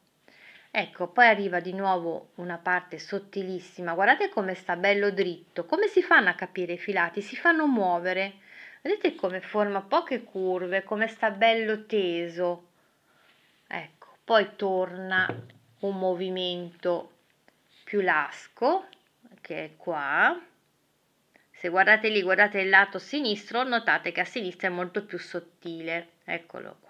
Ecco, poi arriva di nuovo una parte sottilissima, guardate come sta bello dritto, come si fanno a capire i filati, si fanno muovere, vedete come forma poche curve, come sta bello teso, ecco, poi torna un movimento più lasco che è qua se guardate lì guardate il lato sinistro notate che a sinistra è molto più sottile eccolo qua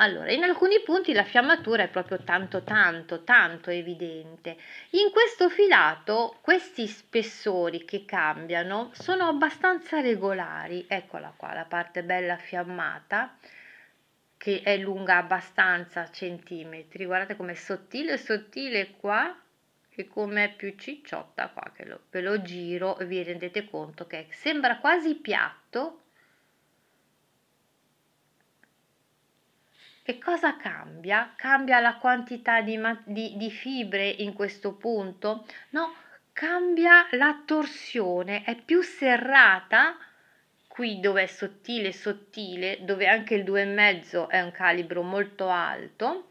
allora, in alcuni punti la fiammatura è proprio tanto, tanto, tanto evidente. In questo filato questi spessori che cambiano sono abbastanza regolari. Eccola qua, la parte bella fiammata che è lunga abbastanza centimetri guardate com'è sottile sottile qua e com'è più cicciotta qua che lo, ve lo giro e vi rendete conto che sembra quasi piatto e cosa cambia? cambia la quantità di, di, di fibre in questo punto? no, cambia la torsione è più serrata qui dove è sottile sottile, dove anche il 2,5 è un calibro molto alto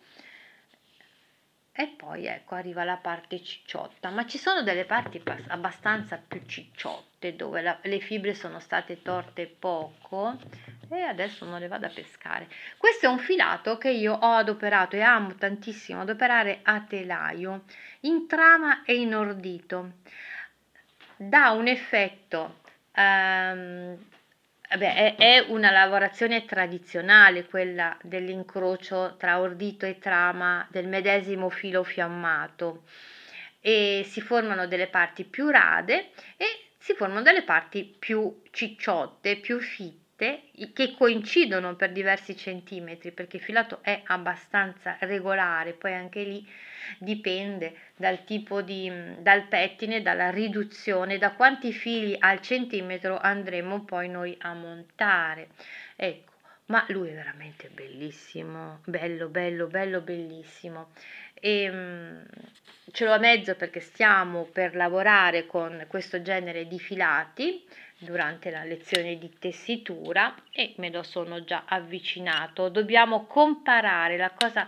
e poi ecco arriva la parte cicciotta, ma ci sono delle parti abbastanza più cicciotte dove la, le fibre sono state torte poco e adesso non le vado a pescare. Questo è un filato che io ho adoperato e amo tantissimo adoperare a telaio, in trama e in ordito Dà un effetto ehm, Vabbè, è, è, una lavorazione tradizionale quella dell'incrocio tra ordito e trama del medesimo filo fiammato e si formano delle parti più rade e si formano delle parti più cicciotte, più fitte che coincidono per diversi centimetri perché il filato è abbastanza regolare, poi anche lì dipende dal tipo di dal pettine, dalla riduzione, da quanti fili al centimetro andremo poi noi a montare. Ecco, ma lui è veramente bellissimo, bello, bello, bello, bellissimo. E ce l'ho a mezzo perché stiamo per lavorare con questo genere di filati durante la lezione di tessitura e me lo sono già avvicinato. Dobbiamo comparare la cosa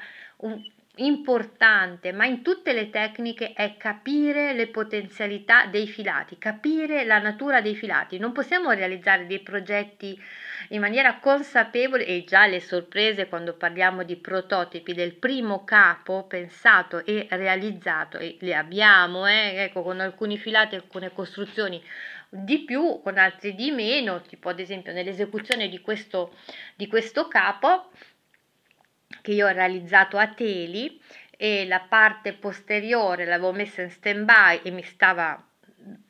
importante, ma in tutte le tecniche, è capire le potenzialità dei filati, capire la natura dei filati. Non possiamo realizzare dei progetti in maniera consapevole e già le sorprese quando parliamo di prototipi del primo capo pensato e realizzato, e le abbiamo, eh, ecco, con alcuni filati, alcune costruzioni di più, con altri di meno, tipo ad esempio nell'esecuzione di questo, di questo capo che io ho realizzato a teli e la parte posteriore l'avevo messa in stand by e mi stava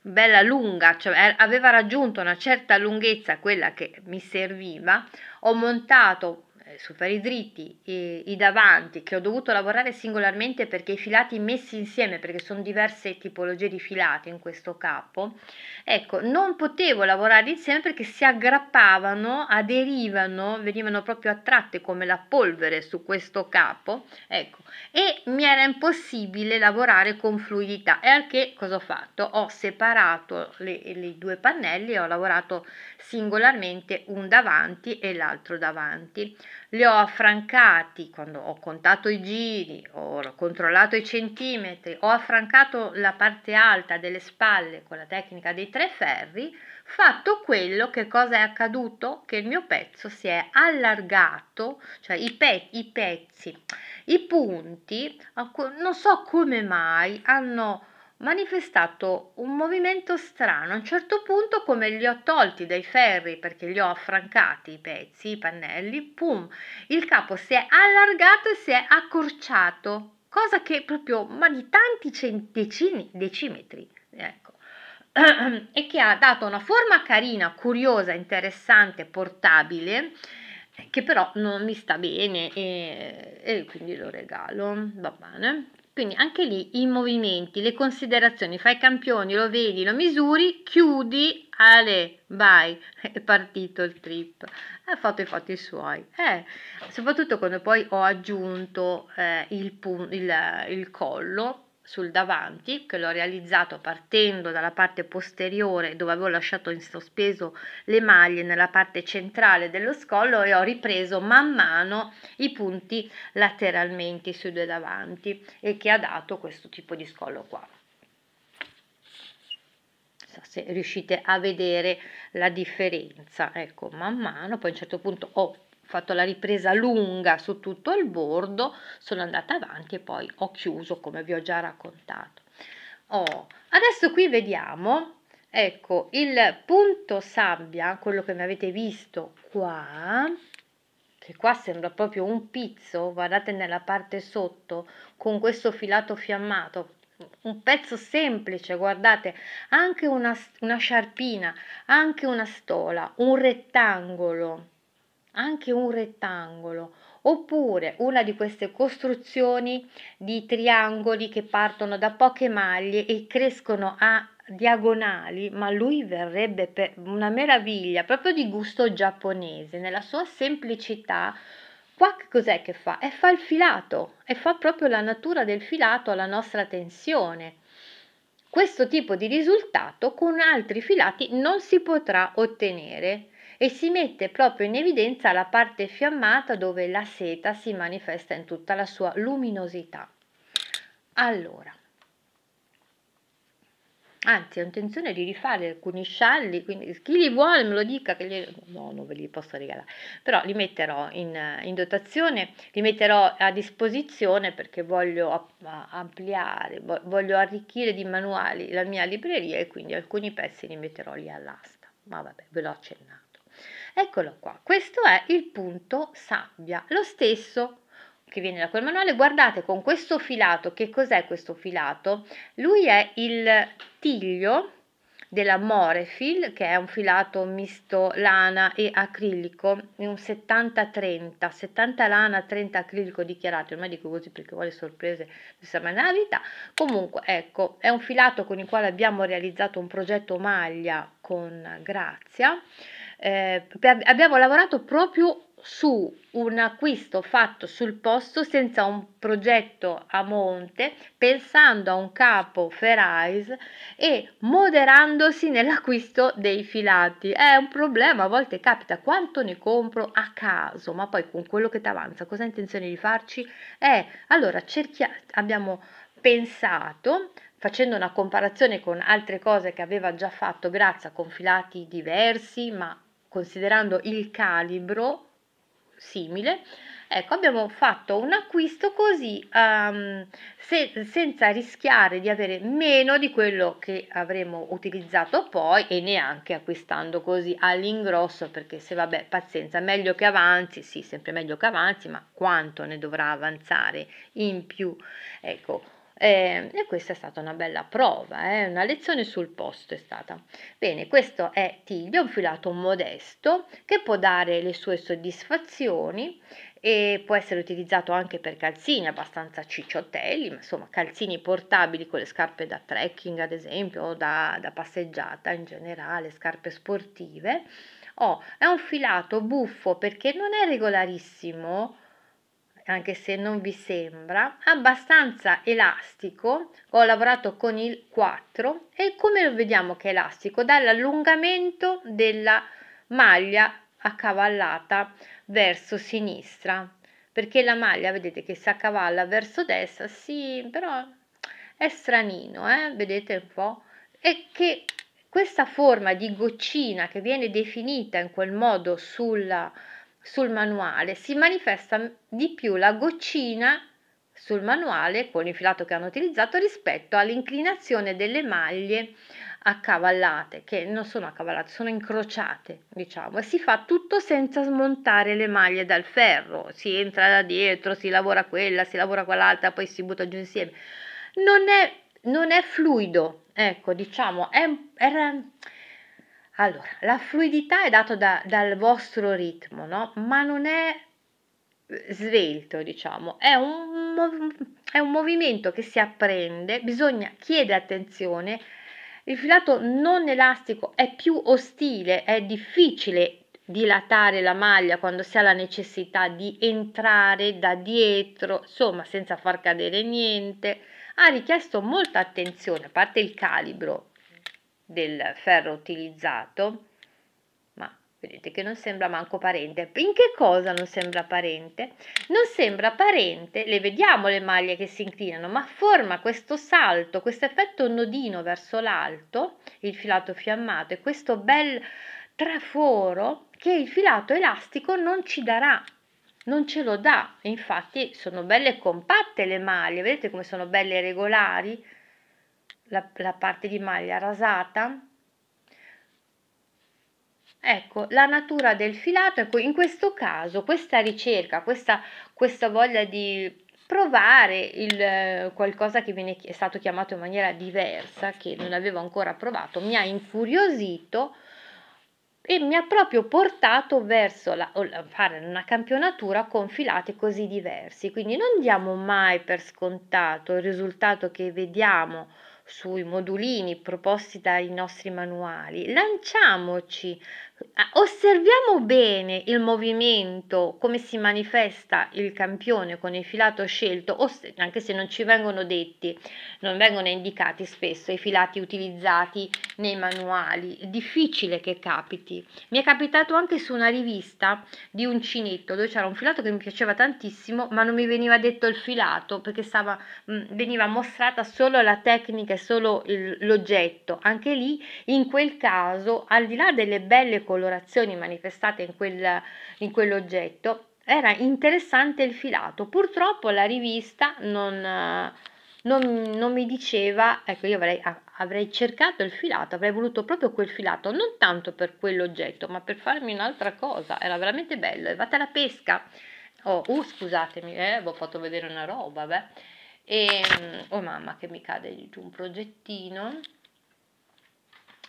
bella lunga, cioè eh, aveva raggiunto una certa lunghezza quella che mi serviva, ho montato eh, super i dritti, i, i davanti che ho dovuto lavorare singolarmente perché i filati messi insieme, perché sono diverse tipologie di filati in questo capo, ecco, non potevo lavorare insieme perché si aggrappavano, aderivano, venivano proprio attratte come la polvere su questo capo, ecco, e mi era impossibile lavorare con fluidità. E anche cosa ho fatto? Ho separato i due pannelli e ho lavorato singolarmente un davanti e l'altro davanti li ho affrancati quando ho contato i giri, ho controllato i centimetri, ho affrancato la parte alta delle spalle con la tecnica dei tre ferri, fatto quello che cosa è accaduto? Che il mio pezzo si è allargato, cioè i, pe- i pezzi, i punti, non so come mai hanno manifestato un movimento strano. A un certo punto, come li ho tolti dai ferri perché li ho affrancati i pezzi, i pannelli, pum, il capo si è allargato e si è accorciato, cosa che proprio, ma di tanti decini, decimetri, ecco. [CLEARS THROAT] e che ha dato una forma carina, curiosa, interessante, portabile che però non mi sta bene e, e quindi lo regalo, va bene. Quindi anche lì i movimenti, le considerazioni, fai campioni, lo vedi, lo misuri, chiudi, ale, vai, [LAUGHS] è partito il trip, ha fatto i fatti suoi. Eh, soprattutto quando poi ho aggiunto eh, il, il, il collo, sul davanti che l'ho realizzato partendo dalla parte posteriore dove avevo lasciato in sospeso le maglie nella parte centrale dello scollo e ho ripreso man mano i punti lateralmente sui due davanti e che ha dato questo tipo di scollo qua se riuscite a vedere la differenza ecco man mano poi a un certo punto ho fatto la ripresa lunga su tutto il bordo, sono andata avanti e poi ho chiuso come vi ho già raccontato. Oh, adesso qui vediamo, ecco, il punto sabbia, quello che mi avete visto qua, che qua sembra proprio un pizzo, guardate nella parte sotto, con questo filato fiammato, un pezzo semplice, guardate, anche una, una sciarpina, anche una stola, un rettangolo, anche un rettangolo oppure una di queste costruzioni di triangoli che partono da poche maglie e crescono a diagonali, ma lui verrebbe per una meraviglia proprio di gusto giapponese, nella sua semplicità. Qua che cos'è che fa? E fa il filato e fa proprio la natura del filato alla nostra tensione. Questo tipo di risultato con altri filati non si potrà ottenere e si mette proprio in evidenza la parte fiammata dove la seta si manifesta in tutta la sua luminosità. Allora, anzi ho intenzione di rifare alcuni scialli quindi chi li vuole me lo dica che gli... no non ve li posso regalare però li metterò in, in dotazione li metterò a disposizione perché voglio ampliare voglio arricchire di manuali la mia libreria e quindi alcuni pezzi li metterò lì all'asta ma vabbè ve l'ho accennato Eccolo qua, questo è il punto sabbia, lo stesso che viene da quel manuale. Guardate con questo filato, che cos'è questo filato? Lui è il tiglio della Morefil, che è un filato misto lana e acrilico, in un 70-30, 70 lana, 30 acrilico dichiarato, ormai dico così perché vuole sorprese, non sa mai nella vita. Comunque, ecco, è un filato con il quale abbiamo realizzato un progetto maglia con Grazia, eh, abbiamo lavorato proprio su un acquisto fatto sul posto senza un progetto a monte, pensando a un capo Ferraris e moderandosi nell'acquisto dei filati. È un problema, a volte capita quanto ne compro a caso, ma poi con quello che ti avanza, cosa hai intenzione di farci? Eh, allora cerchia- abbiamo pensato facendo una comparazione con altre cose che aveva già fatto Grazia con filati diversi ma considerando il calibro simile, ecco abbiamo fatto un acquisto così um, se, senza rischiare di avere meno di quello che avremo utilizzato poi e neanche acquistando così all'ingrosso perché se vabbè pazienza meglio che avanzi sì sempre meglio che avanzi ma quanto ne dovrà avanzare in più ecco eh, e questa è stata una bella prova, eh, una lezione sul posto è stata. Bene, questo è Tiglio, un filato modesto che può dare le sue soddisfazioni e può essere utilizzato anche per calzini abbastanza cicciottelli, ma insomma calzini portabili con le scarpe da trekking ad esempio o da, da passeggiata in generale, scarpe sportive. Oh, è un filato buffo perché non è regolarissimo anche se non vi sembra, abbastanza elastico, ho lavorato con il 4 e come lo vediamo che è elastico? Dall'allungamento della maglia accavallata verso sinistra, perché la maglia vedete che si accavalla verso destra, sì, però è stranino, eh? vedete un po', e che questa forma di goccina che viene definita in quel modo sulla sul manuale si manifesta di più la goccina sul manuale con il filato che hanno utilizzato rispetto all'inclinazione delle maglie accavallate che non sono accavallate sono incrociate diciamo e si fa tutto senza smontare le maglie dal ferro si entra da dietro si lavora quella si lavora quell'altra poi si butta giù insieme non è, non è fluido ecco diciamo è, è allora, la fluidità è data da, dal vostro ritmo, no? Ma non è eh, svelto, diciamo, è un, mov- è un movimento che si apprende, bisogna chiedere attenzione. Il filato non elastico è più ostile, è difficile dilatare la maglia quando si ha la necessità di entrare da dietro, insomma, senza far cadere niente. Ha richiesto molta attenzione, a parte il calibro, del ferro utilizzato, ma vedete che non sembra manco parente. In che cosa non sembra parente? Non sembra parente, le vediamo le maglie che si inclinano, ma forma questo salto, questo effetto nodino verso l'alto, il filato fiammato e questo bel traforo che il filato elastico non ci darà non ce lo dà infatti sono belle compatte le maglie vedete come sono belle regolari la, la parte di maglia rasata Ecco, la natura del filato, ecco, in questo caso questa ricerca, questa, questa voglia di provare il, eh, qualcosa che viene, è stato chiamato in maniera diversa, che non avevo ancora provato, mi ha infuriosito e mi ha proprio portato verso la, fare una campionatura con filati così diversi. Quindi non diamo mai per scontato il risultato che vediamo sui modulini proposti dai nostri manuali, lanciamoci, osserviamo bene il movimento, come si manifesta il campione con il filato scelto, anche se non ci vengono detti, non vengono indicati spesso i filati utilizzati nei manuali, è difficile che capiti. Mi è capitato anche su una rivista di uncinetto dove c'era un filato che mi piaceva tantissimo, ma non mi veniva detto il filato perché stava, mm, veniva mostrata solo la tecnica solo l'oggetto, anche lì in quel caso, al di là delle belle colorazioni manifestate in, quel, in quell'oggetto, era interessante il filato. Purtroppo la rivista non... Non, non, mi diceva, ecco io avrei, avrei, cercato il filato, avrei voluto proprio quel filato, non tanto per quell'oggetto, ma per farmi un'altra cosa, era veramente bello, è vata la pesca, oh, uh, scusatemi, eh, vi ho fatto vedere una roba, beh e ehm, oh mamma che mi cade giù un progettino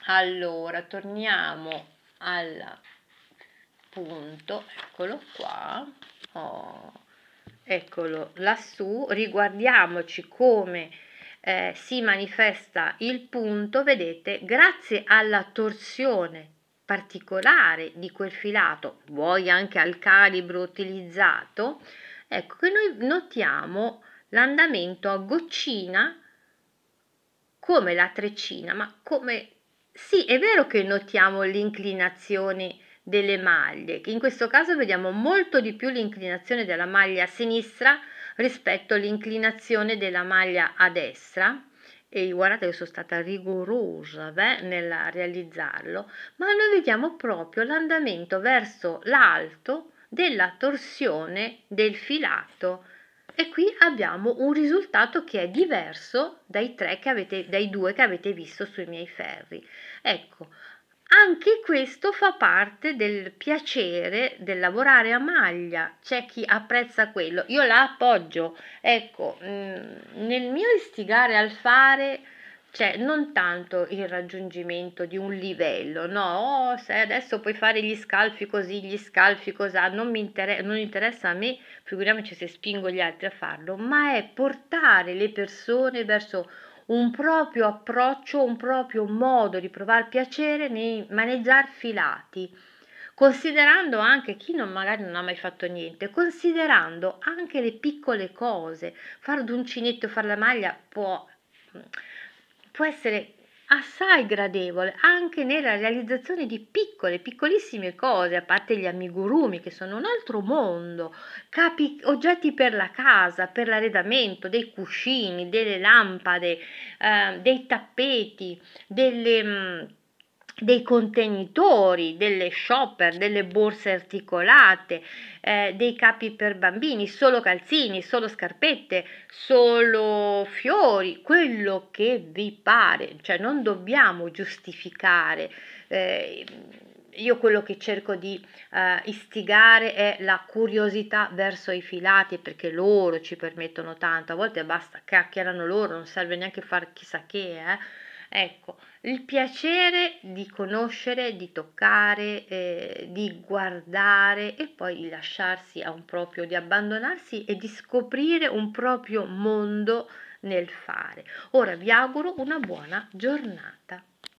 allora torniamo al punto eccolo qua oh, eccolo lassù riguardiamoci come eh, si manifesta il punto vedete grazie alla torsione particolare di quel filato vuoi anche al calibro utilizzato ecco che noi notiamo l'andamento a goccina come la treccina, ma come... Sì, è vero che notiamo l'inclinazione delle maglie, che in questo caso vediamo molto di più l'inclinazione della maglia a sinistra rispetto all'inclinazione della maglia a destra e guardate che sono stata rigorosa beh, nel realizzarlo, ma noi vediamo proprio l'andamento verso l'alto della torsione del filato e qui abbiamo un risultato che è diverso dai, tre che avete, dai due che avete visto sui miei ferri. Ecco, anche questo fa parte del piacere del lavorare a maglia, c'è chi apprezza quello, io la appoggio, ecco, mm, nel mio istigare al fare cioè non tanto il raggiungimento di un livello, no, oh, se adesso puoi fare gli scalfi così, gli scalfi cos'ha, ah, non, mi inter- non interessa a me, figuriamoci se spingo gli altri a farlo, ma è portare le persone verso un proprio approccio, un proprio modo di provare piacere nei maneggiar filati, considerando anche chi non magari non ha mai fatto niente, considerando anche le piccole cose, fare d'uncinetto, fare la maglia può può essere assai gradevole anche nella realizzazione di piccole, piccolissime cose, a parte gli amigurumi che sono un altro mondo, capi, oggetti per la casa, per l'arredamento, dei cuscini, delle lampade, eh, dei tappeti, delle... Mh, mm, dei contenitori, delle shopper, delle borse articolate, eh, dei capi per bambini, solo calzini, solo scarpette, solo fiori, quello che vi pare, cioè non dobbiamo giustificare. Eh, io quello che cerco di eh, istigare è la curiosità verso i filati perché loro ci permettono tanto, a volte basta chiacchierano loro, non serve neanche fare chissà che, eh. ecco il piacere di conoscere, di toccare, eh, di guardare e poi di lasciarsi a un proprio, di abbandonarsi e di scoprire un proprio mondo nel fare. Ora vi auguro una buona giornata.